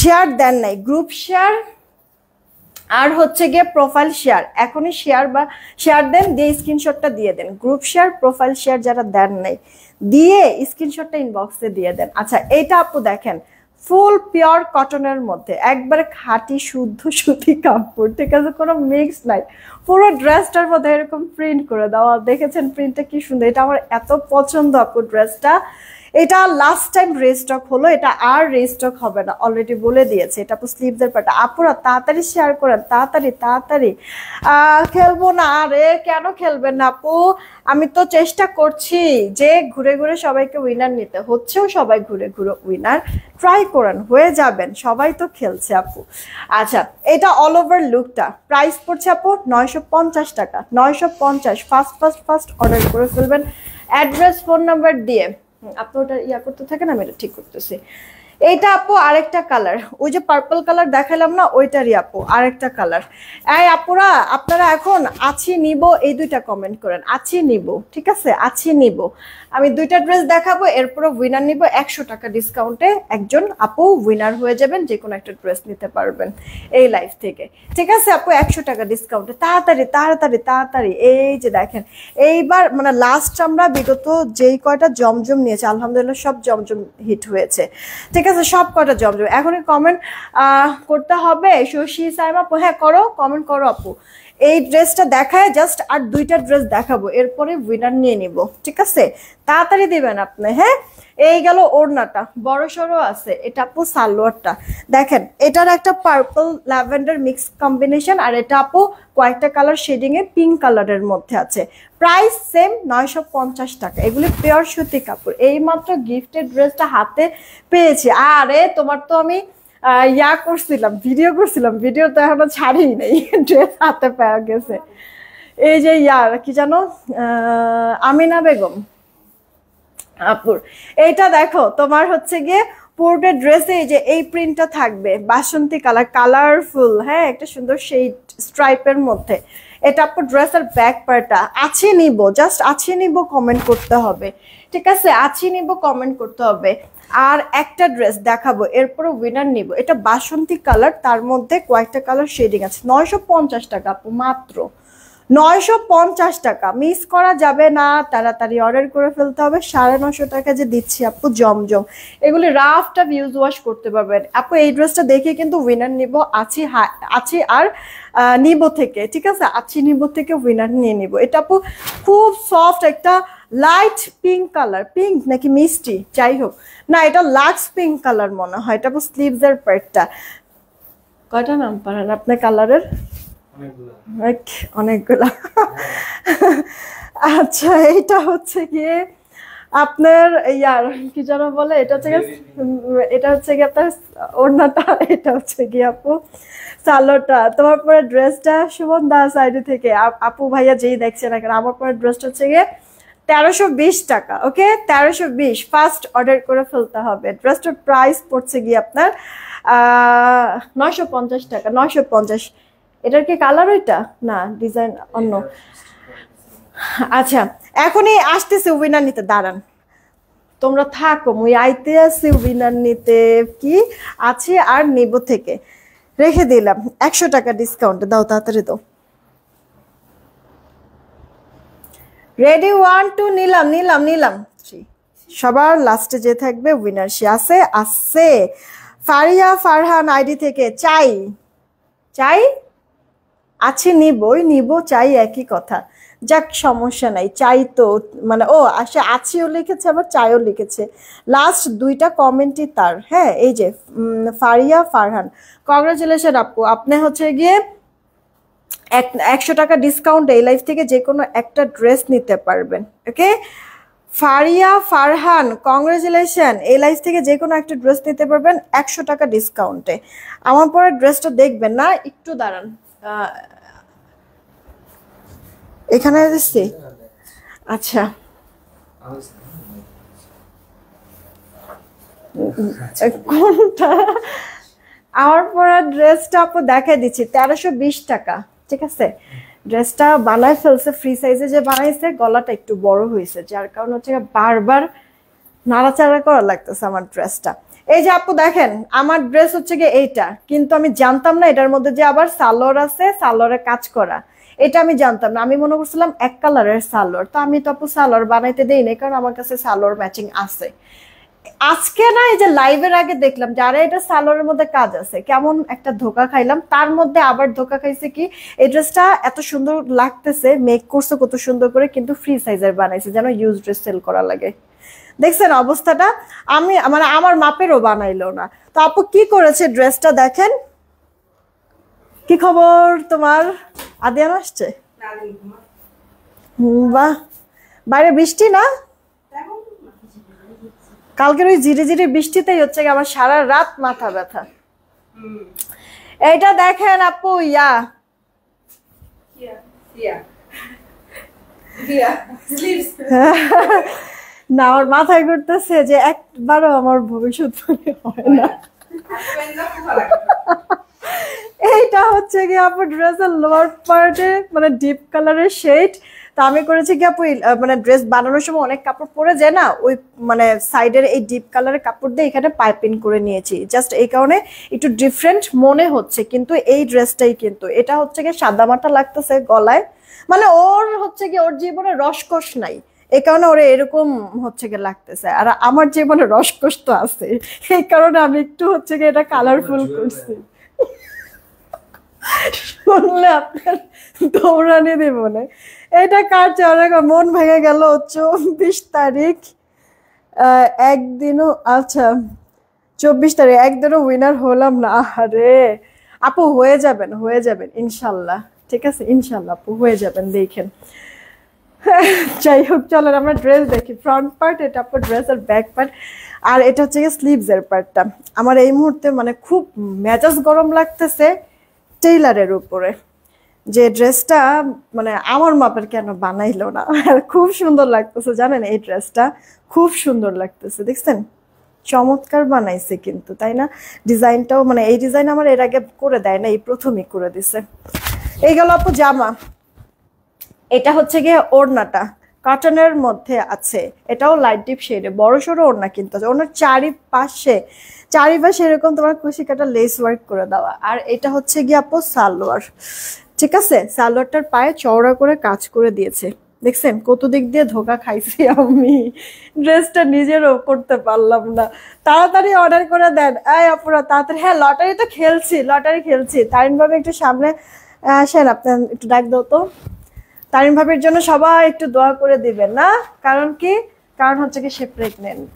শেয়ার দেন নাই গ্রুপ শেয়ার আর হচ্ছে গিয়ে প্রোফাইল শেয়ার এখনই শেয়ার বা শেয়ার দেন দিয়ে স্ক্রিনশটটা দিয়ে দেন গ্রুপ শেয়ার প্রোফাইল শেয়ার যারা দেন নাই দিয়ে স্ক্রিনশটটা ইনবক্সে দিয়ে দেন আচ্ছা এটা আপু দেখেন ফুল পিওর কটনের মধ্যে একবারে খাঁটি শুদ্ধ সুতি কাপড় ঠিক আছে কোনো মিক্স নাই পুরো ড্রেসটার মধ্যে এরকম প্রিন্ট করে দেওয়া দেখেছেন প্রিন্টটা কি সুন্দর এটা আমার এত পছন্দ আপু ড্রেসটা এটা লাস্ট টাইম রেস্টক হলো এটা আর রেস্টক হবে না অলরেডি বলে দিয়েছে এটা তো স্লিপদের পাটা আপুরা তাড়াতাড়ি শেয়ার করেন তাড়াতাড়ি তাড়াতাড়ি খেলবো না আরে কেন খেলবেন না আপু আমি তো চেষ্টা করছি যে ঘুরে ঘুরে সবাইকে উইনার নিতে হচ্ছেও সবাই ঘুরে ঘুরে উইনার ট্রাই করেন হয়ে যাবেন সবাই তো খেলছে আপু আচ্ছা এটা অল ওভার লুকটা প্রাইস পড়ছে আপু নয়শো টাকা নয়শো ফার্স্ট ফার্স্ট ফার্স্ট অর্ডার করে ফেলবেন অ্যাড্রেস ফোন নাম্বার দিয়ে আপনি ওটা ইয়া করতে থাকেন আমি এটা ঠিক করতেছি এইটা আপু আরেকটা কালার ওই যে পার্পল কালার দেখালাম না ওইটারই আপু আরেকটা কালার এই আপুরা আপনারা এখন আছি নিব এই দুইটা কমেন্ট করেন আছি নিব ঠিক আছে আছি নিব আমি দুইটা ড্রেস দেখাবো এরপরে উইনার নিব একশো টাকা ডিসকাউন্টে একজন আপু উইনার হয়ে যাবেন যে কোনো একটা ড্রেস নিতে পারবেন এই লাইফ থেকে ঠিক আছে আপু একশো টাকা ডিসকাউন্টে তাড়াতাড়ি তাড়াতাড়ি তাড়াতাড়ি এই যে দেখেন এইবার মানে লাস্ট আমরা বিগত যেই কয়টা জমজম নিয়েছে আলহামদুলিল্লাহ সব জমজম হিট হয়েছে ঠিক আছে আছে সব কটা জব জব এখন কমেন্ট করতে হবে শশী সাইমা হ্যাঁ করো কমেন্ট করো আপু এই ড্রেসটা দেখায় জাস্ট আর দুইটা ড্রেস দেখাবো এরপরে উইনার নিয়ে নিব ঠিক আছে তাড়াতাড়ি দেবেন আপনি হ্যাঁ এই গেল ওড়নাটা বড় সড়ো আছে এটা আপু সালোয়ারটা দেখেন এটার একটা পার্পল ল্যাভেন্ডার মিক্স কম্বিনেশন আর এটা আপু কয়েকটা কালার শেডিংয়ে পিঙ্ক কালারের মধ্যে আছে প্রাইস সেম নয়শো পঞ্চাশ টাকা এগুলি পেয়ার সুতি কাপড় এইমাত্র গিফটের ড্রেসটা হাতে পেয়েছি আরে তোমার তো আমি ইয়া করছিলাম ভিডিও করছিলাম ভিডিও তো এখনো ছাড়ি নেই ড্রেস হাতে পাওয়া গেছে এই যে ইয়ার কি জানো আমিনা বেগম আপুর এইটা দেখো তোমার হচ্ছে গিয়ে পোর্টের ড্রেসে এই যে এই প্রিন্টটা থাকবে বাসন্তী কালার কালারফুল হ্যাঁ একটা সুন্দর সেই স্ট্রাইপের মধ্যে এটা আপনার ড্রেসের ব্যাক পার্টটা আছে নিব জাস্ট আছে নিব কমেন্ট করতে হবে ঠিক আছে আছে নিব কমেন্ট করতে হবে আর একটা ড্রেস দেখাবো এরপরে উইনার নিব এটা বাসন্তী কালার তার মধ্যে কয়েকটা কালার শেডিং আছে নয়শো টাকা আপু মাত্র নয়শো পঞ্চাশ টাকা মিস করা যাবে না তাড়াতাড়ি অর্ডার করে ফেলতে হবে সাড়ে নশো টাকা যে দিচ্ছি আপু জমজম এগুলি রাফটা ইউজ ওয়াশ করতে পারবেন আপু এই ড্রেসটা দেখে কিন্তু উইনার নিব আছি আছি আর নিবো থেকে ঠিক আছে আছি নিবো থেকে উইনার নিয়ে নিব এটা আপু খুব সফট একটা লাইট পিঙ্ক কালার পিঙ্ক নাকি মিষ্টি যাই হোক না এটা লাক্স পিঙ্ক কালার মনে হয় এটা আপু স্লিভসের পার্টটা কয়টা নাম পারেন আপনার কালারের অনেকগুলা আচ্ছা এটা হচ্ছে গিয়ে আপনার ইয়ার কি যেন বলে এটা হচ্ছে এটা হচ্ছে গিয়ে আপনার ওড়নাটা এটা হচ্ছে গিয়ে আপু চালোটা তোমার পরে ড্রেসটা সুমন দা সাইড থেকে আপু ভাইয়া যেই দেখছে না কেন আমার পরে ড্রেসটা হচ্ছে গিয়ে তেরোশো বিশ টাকা ওকে তেরোশো বিশ ফার্স্ট অর্ডার করে ফেলতে হবে ড্রেসটার প্রাইস পড়ছে গিয়ে আপনার নয়শো পঞ্চাশ টাকা নয়শো পঞ্চাশ এটার কি কালার ওইটা না ডিজাইন অন্য আচ্ছা এখনই আসতেছে উইনার নিতে দাঁড়ান তোমরা থাকো মুই আইতে আসি উইনার নিতে কি আছে আর নিব থেকে রেখে দিলাম একশো টাকা ডিসকাউন্ট দাও তাড়াতাড়ি দাও রেডি ওয়ান টু নিলাম নিলাম নিলাম সবার লাস্টে যে থাকবে উইনার সে আছে আছে ফারিয়া ফারহান আইডি থেকে চাই চাই আছে নিবই নিব চাই একই কথা যাক সমস্যা নাই চাই তো মানে ও আসে আছিও লিখেছে আবার চাইও লিখেছে লাস্ট দুইটা কমেন্টই তার হ্যাঁ এই যে ফারিয়া ফারহান কংগ্রাচুলেশন আপু আপনি হচ্ছে গিয়ে এক একশো টাকা ডিসকাউন্ট এই লাইফ থেকে যে কোনো একটা ড্রেস নিতে পারবেন ওকে ফারিয়া ফারহান কংগ্রেচুলেশন এই লাইফ থেকে যে কোনো একটা ড্রেস নিতে পারবেন একশো টাকা ডিসকাউন্টে আমার পরে ড্রেসটা দেখবেন না একটু দাঁড়ান এখানে দিচ্ছি আচ্ছা কোনটা আমার পরা ড্রেসটা আপু দেখাই দিচ্ছি তেরোশো বিশ টাকা ঠিক আছে ড্রেসটা বানায় ফেলছে ফ্রি সাইজে যে বানাইছে গলাটা একটু বড় হয়েছে যার কারণ হচ্ছে বারবার নাড়াচাড়া করা লাগতেছে আমার ড্রেসটা এই যে আপু দেখেন আমার ড্রেস হচ্ছে গিয়ে এইটা কিন্তু আমি জানতাম না এটার মধ্যে যে আবার সালোয়ার আছে সালোরে কাজ করা এটা আমি জানতাম না আমি মনে করছিলাম এক কালারের সালোয়ার তো আমি তো আপু সালোয়ার বানাইতে দেই না কারণ আমার কাছে সালোয়ার ম্যাচিং আছে আজকে না এই যে লাইভের আগে দেখলাম যারা এটা সালোয়ারের মধ্যে কাজ আছে কেমন একটা ধোকা খাইলাম তার মধ্যে আবার ধোকা খাইছে কি এই ড্রেসটা এত সুন্দর লাগতেছে মেক করছে কত সুন্দর করে কিন্তু ফ্রি সাইজের বানাইছে যেন ইউজ ড্রেস সেল করা লাগে দেখছেন অবস্থাটা আমি মানে আমার মাপেরও বানাইলো না তো আপু কি করেছে ড্রেসটা দেখেন কি খবর তোমার আদিয়ান আসছে বাহ বাইরে বৃষ্টি না কালকের ওই ঝিরে ঝিরে বৃষ্টিতেই হচ্ছে আমার সারা রাত মাথা ব্যথা এইটা দেখেন আপু ইয়া না আমার মাথায় ঘুরতেছে যে একবারও আমার ভবিষ্যৎ হয় না এইটা হচ্ছে কি আপু ড্রেসের লোয়ার পার্টে মানে ডিপ কালারের শেড তা আমি করেছি কি আপু মানে ড্রেস বানানোর সময় অনেক কাপড় পরে যায় না ওই মানে সাইডের এই ডিপ কালারের কাপড় দিয়ে এখানে পাইপিং করে নিয়েছি জাস্ট এই কারণে একটু ডিফারেন্ট মনে হচ্ছে কিন্তু এই ড্রেসটাই কিন্তু এটা হচ্ছে কি সাদামাটা লাগতেছে গলায় মানে ওর হচ্ছে কি ওর জীবনে রসকস নাই এই কারণে ওরা এরকম হচ্ছে গিয়ে লাগতেছে আর আমার জীবনে রসকস তো আছে এই কারণে আমি একটু হচ্ছে গিয়ে এটা কালারফুল করছি শুনলে আপনার দৌড়ানি দেব না এটা কার চারা মন ভেঙে গেল চব্বিশ তারিখ একদিনও আচ্ছা চব্বিশ তারিখ একদিনও উইনার হলাম না আরে আপু হয়ে যাবেন হয়ে যাবেন ইনশাল্লাহ ঠিক আছে ইনশাল্লাহ আপু হয়ে যাবেন দেখেন যাই হোক চলেন আমরা ড্রেস দেখি ফ্রন্ট পার্ট এটা আপনার ড্রেস আর ব্যাক পার্ট আর এটা হচ্ছে গিয়ে স্লিভসের পার্টটা আমার এই মুহূর্তে মানে খুব মেজাজ গরম লাগতেছে টেইলারের উপরে যে ড্রেসটা মানে আমার মাপের কেন বানাইলো না খুব সুন্দর লাগতেছে জানেন এই ড্রেসটা খুব সুন্দর লাগতেছে দেখছেন চমৎকার বানাইছে কিন্তু তাই না ডিজাইনটাও মানে এই ডিজাইন আমার এর আগে করে দেয় না এই প্রথমই করে দিছে এই গেল আপু জামা এটা হচ্ছে গিয়ে ওড়নাটা কাটনের মধ্যে আছে এটাও লাইট ডিপ শেডে বড় সড়ো ওড়না কিন্তু আছে ওনার চারিপাশে চারিপাশে এরকম তোমার খুশি কাটা লেস ওয়ার্ক করে দেওয়া আর এটা হচ্ছে গিয়ে আপো সালোয়ার ঠিক আছে সালোয়ারটার পায়ে চওড়া করে কাজ করে দিয়েছে দেখছেন কত দিক দিয়ে ধোকা খাইছি আমি ড্রেসটা নিজেরও করতে পারলাম না তাড়াতাড়ি অর্ডার করে দেন এই আপুরা তাড়াতাড়ি হ্যাঁ লটারি তো খেলছি লটারি খেলছি তারিনভাবে একটু সামনে আসেন আপনার একটু ডাক দাও তো তারিম ভাবের জন্য সবাই একটু দোয়া করে দিবেন না কারণ কি কারণ হচ্ছে কি সে প্রেগনেন্ট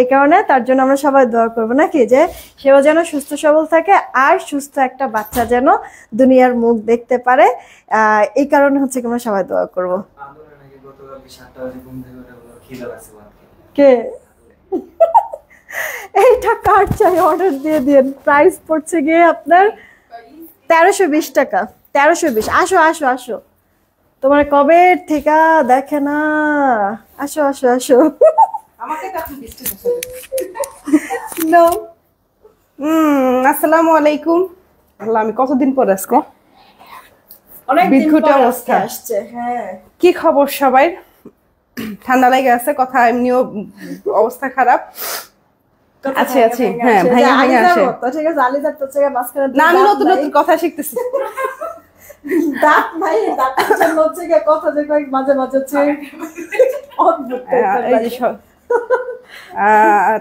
এই কারণে তার জন্য আমরা সবাই দোয়া করবো নাকি যে সেও যেন সুস্থ সবল থাকে আর সুস্থ একটা বাচ্চা যেন দুনিয়ার মুখ দেখতে পারে এই কারণে হচ্ছে কি আমরা সবাই দোয়া করব কে এইটা কার চাই অর্ডার দিয়ে দিন প্রাইস পড়ছে গিয়ে আপনার তেরোশো বিশ টাকা তেরোশো বিশ আসো আসো আসো তোমার কবে ঠিকা দেখে না আসো আসো আসো আসসালামু আলাইকুম আল্লাহ আমি কতদিন পরে আজকে বিক্ষুটা অবস্থা আসছে হ্যাঁ কি খবর সবাই ঠান্ডা লেগে আছে কথা এমনিও অবস্থা খারাপ আছে আছে হ্যাঁ ভাইয়া ভাইয়া আসে ঠিক আছে আলিজার তো মাঝখানে না আমি নতুন নতুন কথা শিখতেছি দাঁত নাই দাঁতের কথা যে কয়েক মাঝে মাঝে হচ্ছে অদ্ভুত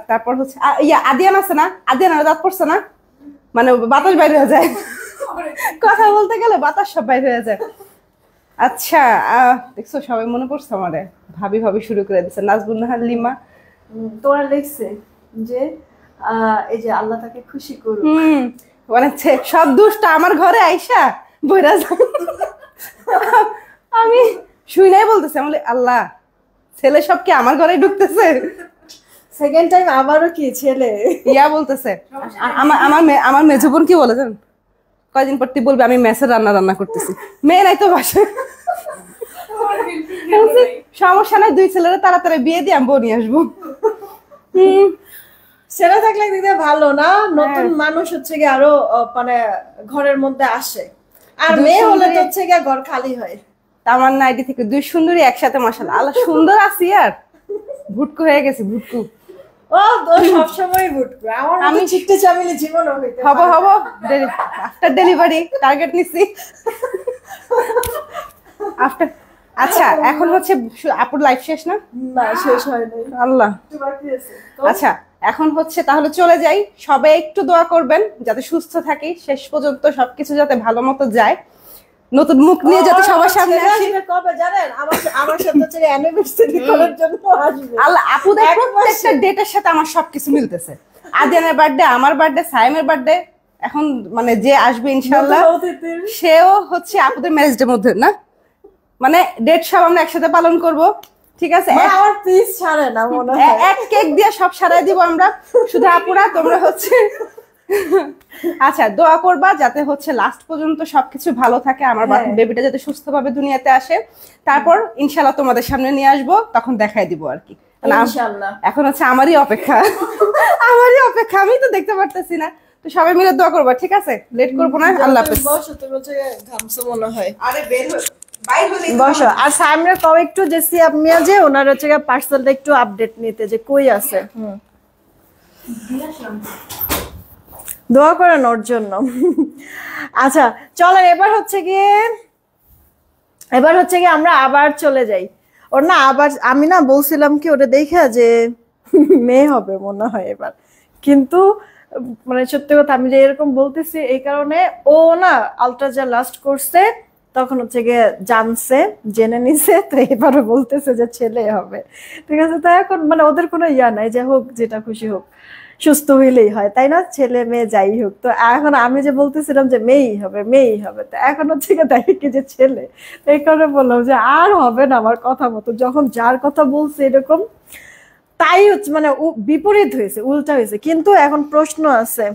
তারপর হচ্ছে ইয়া আদিয়ান আছে না আদিয়ান দাঁত পড়ছে না মানে বাতাস বাইরে হয়ে যায় কথা বলতে গেলে বাতাস সব বাইরে হয়ে যায় আচ্ছা দেখছো সবাই মনে পড়ছে আমারে ভাবি ভাবি শুরু করে দিচ্ছে নাজবুল নাহার লিমা তোরা লিখছে যে এই যে আল্লাহ তাকে খুশি করুক মানে সব দুষ্ট আমার ঘরে আইসা আমি শুই নাই বলতেছে আমি আল্লাহ ছেলে সব কি আমার ঘরে ঢুকতেছে সেকেন্ড টাইম আবারও কি ছেলে ইয়া বলতেছে আমার আমার আমার মেজো বোন কি বলেছেন কয়দিন পর তুই বলবি আমি মেসের রান্না রান্না করতেছি মেয়ে নাই তো বাসে সমস্যা নাই দুই ছেলেরা তাড়াতাড়ি বিয়ে দিয়ে আমি বনি আসবো হম ছেলে থাকলে দিদি ভালো না নতুন হ্যাঁ। মানুষ হচ্ছে গিয়ে আরো মানে ঘরের মধ্যে আসে আর মেয়ে হলে হচ্ছে গিয়ে ঘর খালি হয় তামার নাইডি থেকে দুই সুন্দরী একসাথে মাসাল আল্লাহ সুন্দর আছি আর ভুটকু হয়ে গেছে ভুটকু ও সবসময় ভুটকু আমার আমি চিকটে চামিলে জীবন হইতে হব হবো আফটার ডেলিভারি টার্গেট নিছি আফটার আচ্ছা এখন হচ্ছে আপুর লাইফ শেষ না না শেষ হয়নি আল্লাহ আচ্ছা এখন হচ্ছে তাহলে চলে যাই সবাই একটু দোয়া করবেন যাতে সুস্থ থাকি শেষ পর্যন্ত সবকিছু যাতে ভালো মতো যায় নতুন মুখ নিয়ে যাতে সবার সামনে আসবে সাথে ডেটের সাথে আমার সবকিছু মিলতেছে আদিয়ানের বার্থডে আমার বার্থডে সাইমের বার্থডে এখন মানে যে আসবে ইনশাল্লাহ সেও হচ্ছে আপুদের ম্যারেজ মধ্যে না মানে ডেট সব আমরা একসাথে পালন করব ঠিক আছে আমার পিস ছাড়ে না মনে হয় এক কেক দিয়ে সব সারাই দিব আমরা শুধু আপুরা তোমরা হচ্ছে আচ্ছা দোয়া করবা যাতে হচ্ছে লাস্ট পর্যন্ত সবকিছু ভালো থাকে আমার হ্যাঁ। বেবিটা যাতে সুস্থভাবে দুনিয়াতে আসে তারপর ইনশাল্লাহ তোমাদের সামনে নিয়ে আসবো তখন দেখাই দিব আর কি এখন হচ্ছে আমারই অপেক্ষা আমারই অপেক্ষা আমি তো দেখতে পারতেছি না তো সবাই মিলে দোয়া করবা ঠিক আছে লেট করবো না আল্লাহ হাফেজ মনে হয় আরে বের বসো আর সামনে কও একটু যে সিয়াব মিয়া যে ওনার হচ্ছে পার্সেলটা একটু আপডেট নিতে যে কই আছে হুম দোয়া করেন ওর জন্য আচ্ছা চলেন এবার হচ্ছে গিয়ে এবার হচ্ছে কি আমরা আবার চলে যাই ওর না আবার আমি না বলছিলাম কি ওটা দেখে যে মেয়ে হবে মনে হয় এবার কিন্তু মানে সত্যি কথা আমি যে এরকম বলতেছি এই কারণে ও না আলট্রাজা লাস্ট করছে তখন হচ্ছে গিয়ে জানছে জেনে নিছে তো এবারও বলতেছে যে ছেলে হবে ঠিক আছে তাই এখন মানে ওদের কোনো ইয়া নাই যে হোক যেটা খুশি হোক সুস্থ হইলেই হয় তাই না ছেলে মেয়ে যাই হোক তো এখন আমি যে বলতেছিলাম যে মেয়েই হবে মেয়েই হবে তো এখন হচ্ছে দেখে কি যে ছেলে এই কারণে বললাম যে আর হবে না আমার কথা মতো যখন যার কথা বলছে এরকম তাই হচ্ছে মানে বিপরীত হয়েছে উল্টা হয়েছে কিন্তু এখন প্রশ্ন আছে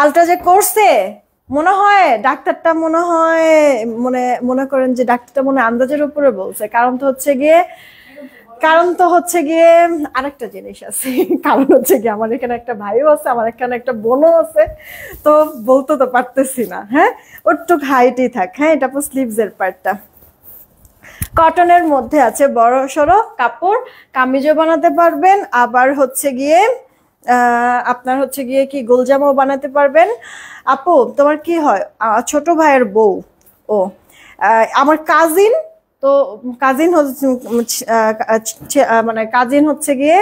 আলটা যে করছে মনে হয় ডাক্তারটা মনে হয় মনে মনে করেন যে ডাক্তারটা মনে আন্দাজের উপরে বলছে কারণ তো হচ্ছে গিয়ে কারণ তো হচ্ছে গিয়ে আরেকটা জিনিস আছে কারণ হচ্ছে গিয়ে আমার এখানে একটা ভাইও আছে আমার এখানে একটা বোনও আছে তো বলতে তো পারতেছি না হ্যাঁ ওরটুক হাইটই থাক হ্যাঁ এটা তো স্লিভসের পার্টটা কটনের মধ্যে আছে বড় সড়ো কাপড় কামিজও বানাতে পারবেন আবার হচ্ছে গিয়ে আপনার হচ্ছে গিয়ে কি গোলজামাও বানাতে পারবেন আপু তোমার কি হয় ছোট ভাইয়ের বউ ও আমার কাজিন তো কাজিন হচ্ছে মানে কাজিন হচ্ছে গিয়ে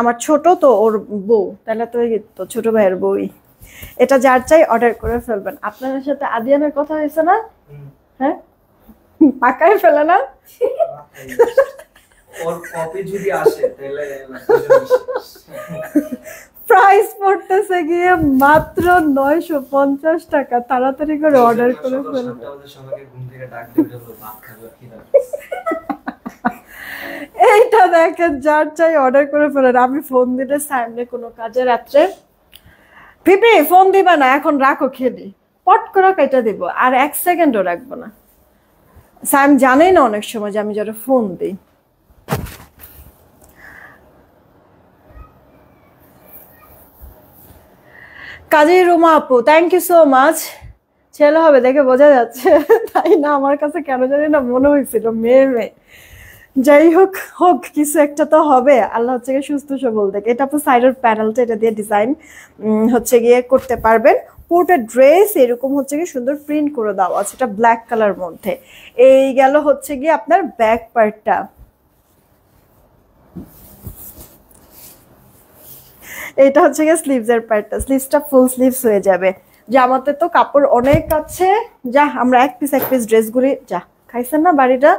আমার ছোট তো ওর বউ তাহলে তো তো ছোট ভাইয়ের বউই এটা যার চাই অর্ডার করে ফেলবেন আপনার সাথে আদিয়ানের কথা হয়েছে না হ্যাঁ পাকায় ফেলে না ওর প্রাইস পড়তেছে গিয়ে মাত্র নয়শো পঞ্চাশ টাকা তাড়াতাড়ি করে অর্ডার করে ফেলুন এইটা দেখেন যার চাই অর্ডার করে ফেলেন আমি ফোন দিলে সামনে কোনো কাজে রাত্রে পিপি ফোন দিবা না এখন রাখো খেলি পট করে কেটে দিব আর এক সেকেন্ডও রাখবো না সাইম জানেই না অনেক সময় যে আমি যারা ফোন দিই কাজে রুমা আপু থ্যাংক ইউ সো মাচ ছেলে হবে দেখে বোঝা যাচ্ছে তাই না আমার কাছে কেন জানি না মনে হয়েছিল মেয়ে মেয়ে যাই হোক হোক কিছু একটা তো হবে আল্লাহ হচ্ছে গিয়ে সুস্থ সবল দেখে এটা আপনি সাইডের প্যানেলটা এটা দিয়ে ডিজাইন হচ্ছে গিয়ে করতে পারবেন পুরোটা ড্রেস এরকম হচ্ছে গিয়ে সুন্দর প্রিন্ট করে দেওয়া আছে এটা ব্ল্যাক কালার মধ্যে এই গেল হচ্ছে গিয়ে আপনার ব্যাক পার্টটা এটা হচ্ছে গিয়ে স্লিভসের পার্টটা স্লিভসটা ফুল স্লিভস হয়ে যাবে আমাদের তো কাপড় অনেক আছে যা আমরা এক পিস এক পিস ড্রেসগুলি যা খাইছেন না বাড়িটা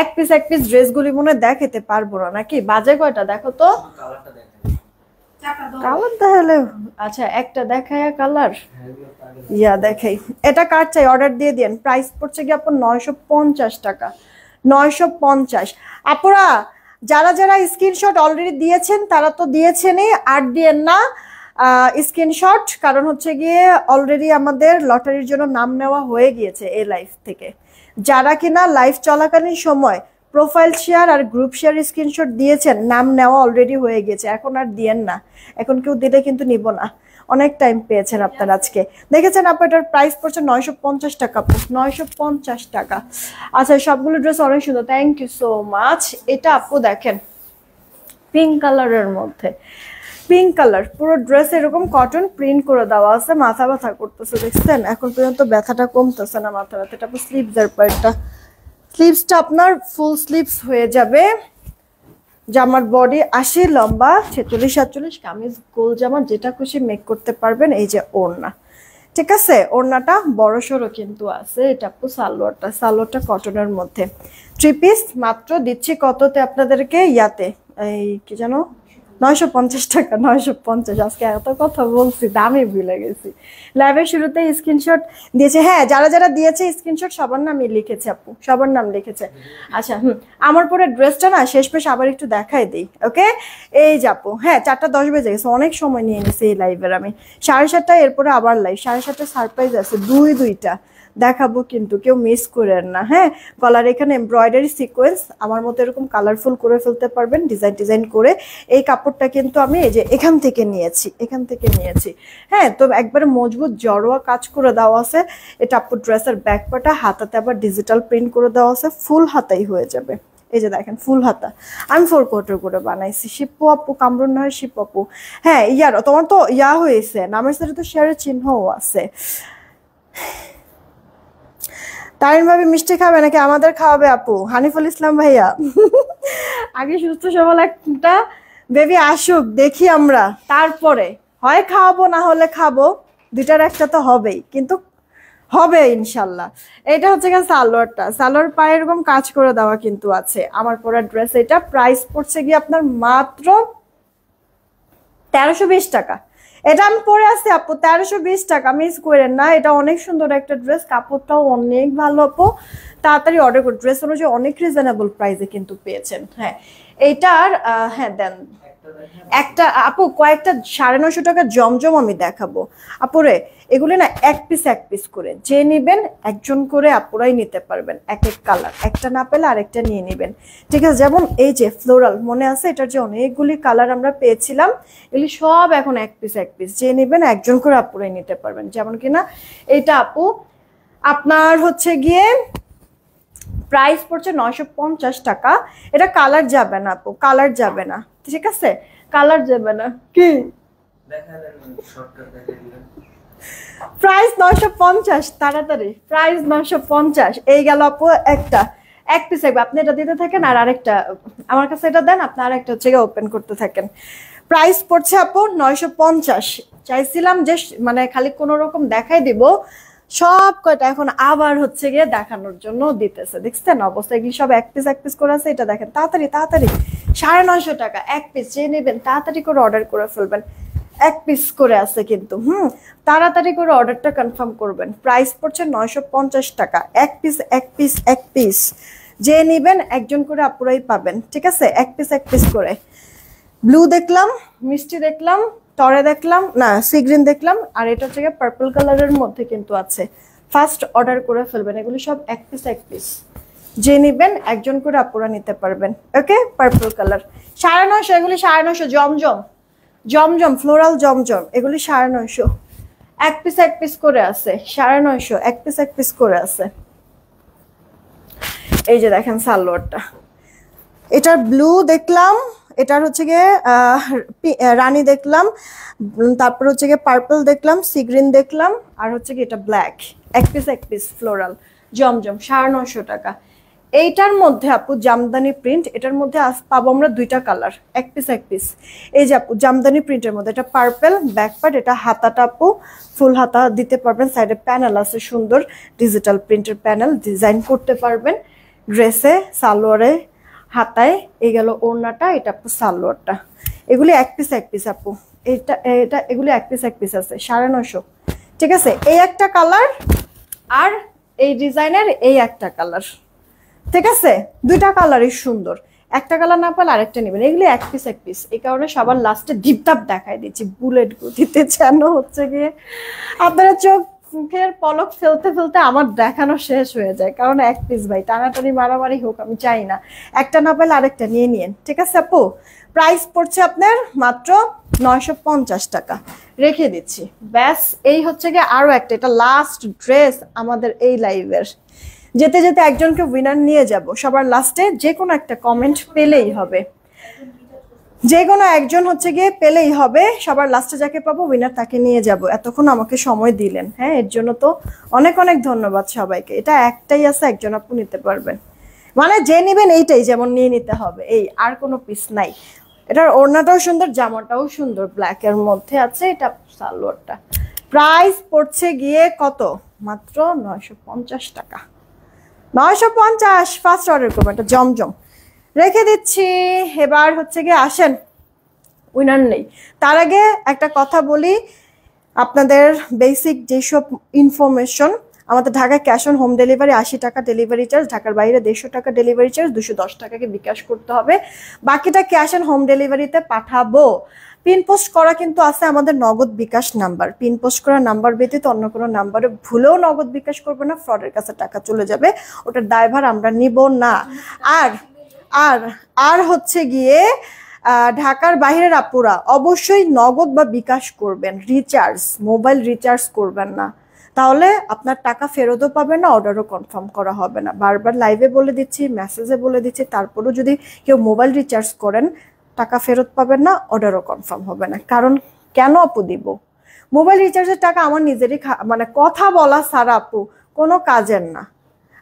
এক পিস এক পিস ড্রেসগুলি মনে দেখাতে পারবো না নাকি বাজে কয়টা দেখো তো কালার তাহলে আচ্ছা একটা দেখায় কালার ইয়া দেখাই এটা কার চাই অর্ডার দিয়ে দিন প্রাইস পড়ছে গিয়ে আপনার নয়শো পঞ্চাশ টাকা নয়শো পঞ্চাশ আপুরা যারা যারা স্ক্রিনশট অলরেডি দিয়েছেন তারা তো দিয়েছেনই আর দিয়েন না স্ক্রিনশট কারণ হচ্ছে গিয়ে অলরেডি আমাদের লটারির জন্য নাম নেওয়া হয়ে গিয়েছে এ লাইফ থেকে যারা কিনা লাইভ চলাকালীন সময় প্রোফাইল শেয়ার আর গ্রুপ শেয়ার স্ক্রিনশট দিয়েছেন নাম নেওয়া অলরেডি হয়ে গেছে এখন আর দিয়েন না এখন কেউ দিলে কিন্তু নিব না অনেক টাইম পেয়েছেন আপনার আজকে দেখেছেন আপনার এটার প্রাইস পড়ছে নয়শো টাকা নয়শো টাকা আচ্ছা সবগুলো ড্রেস অনেক সুন্দর থ্যাংক ইউ সো মাচ এটা আপু দেখেন পিঙ্ক কালারের মধ্যে পিঙ্ক কালার পুরো ড্রেস এরকম কটন প্রিন্ট করে দেওয়া আছে মাথা ব্যথা করতেছে দেখছেন এখন পর্যন্ত ব্যথাটা কমতেছে না মাথা ব্যথাটা স্লিভস এর পরটা স্লিভসটা আপনার ফুল স্লিভস হয়ে যাবে জামার বডি আশি লম্বা ছেচল্লিশ সাতচল্লিশ কামিজ গোল জামা যেটা খুশি মেক করতে পারবেন এই যে ওড়না ঠিক আছে ওড়নাটা বড় সড়ো কিন্তু আছে এটা আপু সালোয়ারটা সালোয়ারটা কটনের মধ্যে থ্রি পিস মাত্র দিচ্ছি কততে আপনাদেরকে ইয়াতে এই কি জানো নয়শো পঞ্চাশ টাকা নয়শো পঞ্চাশ আজকে এত কথা বলছি দামে ভুলে গেছি লাইভের শুরুতে স্ক্রিনশট দিয়েছে হ্যাঁ যারা যারা দিয়েছে স্ক্রিনশট সবার নামই লিখেছে আপু সবার নাম লিখেছে আচ্ছা হুম আমার পরে ড্রেসটা না শেষ পেশ আবার একটু দেখাই দিই ওকে এই যে হ্যাঁ চারটা দশ বেজে গেছে অনেক সময় নিয়ে নিছি এই লাইভের আমি সাড়ে সাতটায় এরপরে আবার লাইভ সাড়ে সাতটা সারপ্রাইজ আছে দুই দুইটা দেখাবো কিন্তু কেউ মিস করেন না হ্যাঁ কলার এখানে এমব্রয়ডারি সিকোয়েন্স আমার মতো এরকম কালারফুল করে ফেলতে পারবেন ডিজাইন ডিজাইন করে এই কাপড়টা কিন্তু আমি এই যে এখান থেকে নিয়েছি এখান থেকে নিয়েছি হ্যাঁ তো একবারে মজবুত জড়োয়া কাজ করে দেওয়া আছে এটা আপুর ড্রেসের ব্যাকপাটা হাতাতে আবার ডিজিটাল প্রিন্ট করে দেওয়া আছে ফুল হাতাই হয়ে যাবে এই যে দেখেন ফুল হাতা আমি ফোর কোয়ার্টার করে বানাইছি শিপ্পু আপু কামরুন নয় শিপ আপু হ্যাঁ ইয়ার তোমার তো ইয়া হয়েছে নামের সাথে তো শেয়ারের চিহ্নও আছে তারিন ভাবি মিষ্টি খাবে নাকি আমাদের খাওয়াবে আপু হানিফুল ইসলাম ভাইয়া আগে সুস্থ সবল একটা বেবি আসুক দেখি আমরা তারপরে হয় খাওয়াবো না হলে খাবো দুটার একটা তো হবেই কিন্তু হবে ইনশাল্লাহ এটা হচ্ছে গিয়ে সালোয়ারটা সালোয়ার পায়ে এরকম কাজ করে দেওয়া কিন্তু আছে আমার পরার ড্রেস এটা প্রাইস পড়ছে গিয়ে আপনার মাত্র তেরোশো টাকা এটা আমি পরে আছি আপু তেরোশো বিশ টাকা মিস করেন না এটা অনেক সুন্দর একটা ড্রেস কাপড়টাও অনেক ভালো আপু তাড়াতাড়ি অর্ডার করে ড্রেস অনুযায়ী অনেক রিজনেবল প্রাইসে কিন্তু পেয়েছেন হ্যাঁ এইটার হ্যাঁ দেন একটা আপু কয়েকটা সাড়ে নশো টাকা জমজম আমি দেখাবো আপুরে এগুলি না এক পিস এক পিস করে যে নিবেন একজন করে আপুরাই নিতে পারবেন এক এক কালার একটা না পেলে আরেকটা নিয়ে নেবেন ঠিক আছে যেমন এই যে ফ্লোরাল মনে আছে এটার যে অনেকগুলি কালার আমরা পেয়েছিলাম এগুলি সব এখন এক পিস এক পিস যে নেবেন একজন করে আপুরাই নিতে পারবেন যেমন কি না এটা আপু আপনার হচ্ছে গিয়ে প্রাইস পড়ছে নয়শো টাকা এটা কালার যাবে না আপু কালার যাবে না ঠিক আছে কালার যাবে না কি মানে প্রাইস নয়শো পঞ্চাশ তাড়াতাড়ি প্রাইস নয়শো পঞ্চাশ এই গেল আপু একটা এক পিস একবে আপনি এটা দিতে থাকেন আর আরেকটা আমার কাছে এটা দেন আপনি আরেকটা হচ্ছে ওপেন করতে থাকেন প্রাইস পড়ছে আপু নয়শো পঞ্চাশ চাইছিলাম যে মানে খালি কোনো রকম দেখাই দিব সব কয়টা এখন আবার হচ্ছে গিয়ে দেখানোর জন্য দিতেছে দেখছেন অবস্থা এগুলি সব এক পিস এক পিস করে আছে এটা দেখেন তাড়াতাড়ি তাড়াতাড়ি সাড়ে নয়শো টাকা এক পিস যে নেবেন তাড়াতাড়ি করে অর্ডার করে ফেলবেন এক পিস করে আছে কিন্তু হুম তাড়াতাড়ি করে অর্ডারটা কনফার্ম করবেন প্রাইস পড়ছে নয়শো টাকা এক পিস এক পিস এক পিস যে নেবেন একজন করে আপুরাই পাবেন ঠিক আছে এক পিস এক পিস করে ব্লু দেখলাম মিষ্টি দেখলাম টরে দেখলাম না সি গ্রিন দেখলাম আর এটা হচ্ছে পার্পল কালারের মধ্যে কিন্তু আছে ফার্স্ট অর্ডার করে ফেলবেন এগুলো সব এক পিস এক পিস যে নিবেন একজন করে আপুরা নিতে পারবেন ওকে পার্পল কালার সাড়ে নশো এগুলি সাড়ে নশো জমজম জমজম ফ্লোরাল জমজম এগুলি সাড়ে নয়শো এক পিস এক পিস করে আছে সাড়ে নয়শো এক পিস এক পিস করে আছে এই যে দেখেন সালোয়ারটা এটার ব্লু দেখলাম এটার হচ্ছে গিয়ে রানি দেখলাম তারপর হচ্ছে গিয়ে পার্পল দেখলাম সি গ্রিন দেখলাম আর হচ্ছে গিয়ে এটা ব্ল্যাক এক পিস এক পিস ফ্লোরাল জমজম সাড়ে নশো টাকা এইটার মধ্যে আপু জামদানি প্রিন্ট এটার মধ্যে পাবো আমরা দুইটা কালার এক পিস এক পিস এই যে আপু জামদানি প্রিন্টের মধ্যে এটা পার্পেল ব্যাকপার্ট এটা হাতাটা আপু ফুল হাতা দিতে পারবেন সাইডে প্যানেল আছে সুন্দর ডিজিটাল প্রিন্টের প্যানেল ডিজাইন করতে পারবেন ড্রেসে সালোয়ারে হাতায় এই গেল ওড়নাটা এটা আপু সালোয়ারটা এগুলি এক পিস এক পিস আপু এটা এটা এগুলি এক পিস এক পিস আছে সাড়ে নশো ঠিক আছে এই একটা কালার আর এই ডিজাইনের এই একটা কালার ঠিক আছে দুইটা কালারই সুন্দর একটা কালার না পেলে আরেকটা নেবেন এগুলি এক পিস এক পিস এই কারণে সবার লাস্টে ধাপ দেখায় দিচ্ছি বুলেট গতিতে যেন হচ্ছে গিয়ে আপনারা চোখ চোখের পলক ফেলতে ফেলতে আমার দেখানো শেষ হয়ে যায় কারণ এক পিস ভাই টানাটানি মারামারি হোক আমি চাই না একটা না পেলে আরেকটা নিয়ে নিন ঠিক আছে আপু প্রাইস পড়ছে আপনার মাত্র নয়শো টাকা রেখে দিচ্ছি ব্যাস এই হচ্ছে গিয়ে আরও একটা এটা লাস্ট ড্রেস আমাদের এই লাইভের যেতে যেতে একজনকে উইনার নিয়ে যাব সবার লাস্টে যে কোনো একটা কমেন্ট পেলেই হবে যে কোনো একজন হচ্ছে গিয়ে পেলেই হবে সবার লাস্টে যাকে পাবো উইনার তাকে নিয়ে যাব এতক্ষণ আমাকে সময় দিলেন হ্যাঁ এর জন্য তো অনেক অনেক ধন্যবাদ সবাইকে এটা একটাই আছে একজন আপু নিতে পারবেন মানে যে নেবেন এইটাই যেমন নিয়ে নিতে হবে এই আর কোনো পিস নাই এটার ওড়নাটাও সুন্দর জামাটাও সুন্দর ব্ল্যাকের মধ্যে আছে এটা সালোয়ারটা প্রাইস পড়ছে গিয়ে কত মাত্র নয়শো টাকা নয়শো পঞ্চাশ ফার্স্ট অর্ডার করবো এটা জমজম রেখে দিচ্ছি এবার হচ্ছে গিয়ে আসেন উইনার নেই তার আগে একটা কথা বলি আপনাদের বেসিক যেসব ইনফরমেশন আমাদের Dhaka cash on home delivery আশি টাকা ডেলিভারি চার্জ ঢাকার বাইরে দেড়শো টাকা ডেলিভারি চার্জ দুশো দশ টাকাকে বিকাশ করতে হবে বাকিটা ক্যাশ অন হোম ডেলিভারিতে পাঠাবো পিন পোস্ট করা কিন্তু আছে আমাদের Nagad bKash number pin post করা নাম্বার ব্যতীত অন্য কোনো নাম্বারে ভুলেও নগদ বিকাশ করবে না ফ্রডের কাছে টাকা চলে যাবে ওটার ড্রাইভার আমরা নিব না আর আর আর হচ্ছে গিয়ে ঢাকার বাইরের আপুরা অবশ্যই নগদ বা বিকাশ করবেন রিচার্জ মোবাইল রিচার্জ করবেন না তাহলে আপনার টাকা ফেরতও পাবে না অর্ডারও কনফার্ম করা হবে না বারবার লাইভে বলে দিচ্ছি মেসেজে বলে দিচ্ছি তারপরেও যদি কেউ মোবাইল রিচার্জ করেন টাকা ফেরত পাবেন না অর্ডারও কনফার্ম হবে না কারণ কেন আপু দিব মোবাইল রিচার্জের টাকা আমার নিজেরই মানে কথা বলা সারা আপু কোনো কাজের না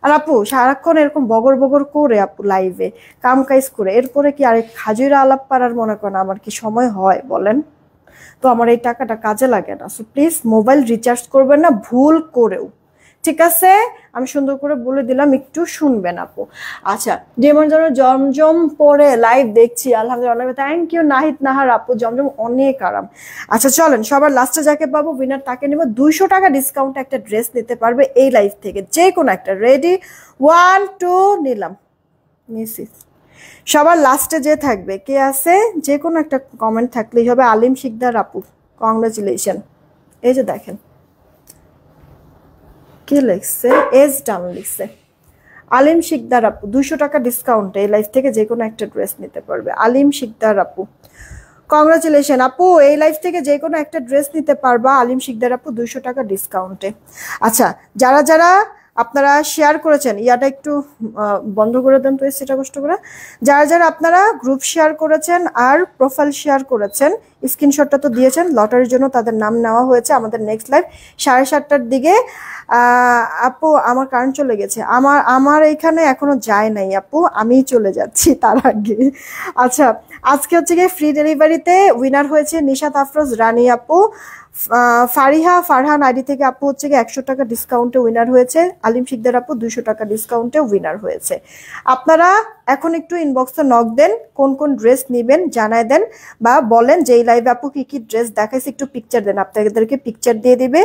আর আপু সারাক্ষণ এরকম বগর বগর করে আপু লাইভে কাম কাজ করে এরপরে কি আরেক হাজিরা আলাপ পাড়ার মনে করেন আমার কি সময় হয় বলেন তো আমার এই টাকাটা কাজে লাগে না সো প্লিজ মোবাইল রিচার্জ করবেন না ভুল করেও ঠিক আছে আমি সুন্দর করে বলে দিলাম একটু শুনবেন আপু আচ্ছা যেমন যেন জমজম পরে লাইভ দেখছি আলহামদুলিল্লাহ থ্যাংক ইউ নাহিদ নাহার আপু জমজম অনেক আরাম আচ্ছা চলেন সবার লাস্টে যাকে পাবো উইনার তাকে নেবো দুইশো টাকা ডিসকাউন্ট একটা ড্রেস নিতে পারবে এই লাইভ থেকে যে কোনো একটা রেডি ওয়ান টু নিলাম মিসিস সবার লাস্টে যে থাকবে কে আছে যে কোনো একটা কমেন্ট থাকলেই হবে আলিম শিকদার আপু কংগ্রাচুলেশন এই যে দেখেন কি লিখছে এজ ডান লিখছে আলিম শিকদার আপু দুশো টাকা ডিসকাউন্টে এই লাইফ থেকে যে কোনো একটা ড্রেস নিতে পারবে আলিম শিকদার আপু কংগ্রাচুলেশন আপু এই লাইফ থেকে যে কোনো একটা ড্রেস নিতে পারবা আলিম শিকদার আপু দুশো টাকা ডিসকাউন্টে আচ্ছা যারা যারা আপনারা শেয়ার করেছেন ইয়াটা একটু বন্ধ করে দেন তো সেটা কষ্ট করে যারা যারা আপনারা গ্রুপ শেয়ার করেছেন আর প্রোফাইল শেয়ার করেছেন স্ক্রিনশটটা তো দিয়েছেন লটারির জন্য তাদের নাম নেওয়া হয়েছে আমাদের নেক্সট লাইভ সাড়ে সাতটার দিকে আপু আমার কারেন্ট চলে গেছে আমার আমার এখানে এখনো যায় নাই আপু আমি চলে যাচ্ছি তার আগে আচ্ছা আজকে হচ্ছে গিয়ে ফ্রি ডেলিভারিতে উইনার হয়েছে নিশাত আফরোজ রানী আপু ফারিহা ফারহান আইডি থেকে আপু হচ্ছে কি একশো টাকা ডিসকাউন্টে উইনার হয়েছে আলিম শিকদার আপু দুইশো টাকা ডিসকাউন্টে উইনার হয়েছে আপনারা এখন একটু ইনবক্সে নক দেন কোন কোন ড্রেস নেবেন জানায় দেন বা বলেন যে এই লাইভে আপু কী কী ড্রেস দেখাইছে একটু পিকচার দেন আপনাদেরকে পিকচার দিয়ে দিবে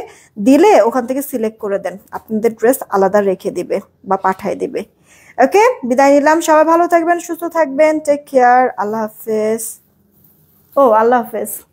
দিলে ওখান থেকে সিলেক্ট করে দেন আপনাদের ড্রেস আলাদা রেখে দিবে বা পাঠায় দিবে ওকে বিদায় নিলাম সবাই ভালো থাকবেন সুস্থ থাকবেন টেক কেয়ার আল্লাহ হাফেজ ও আল্লাহ হাফেজ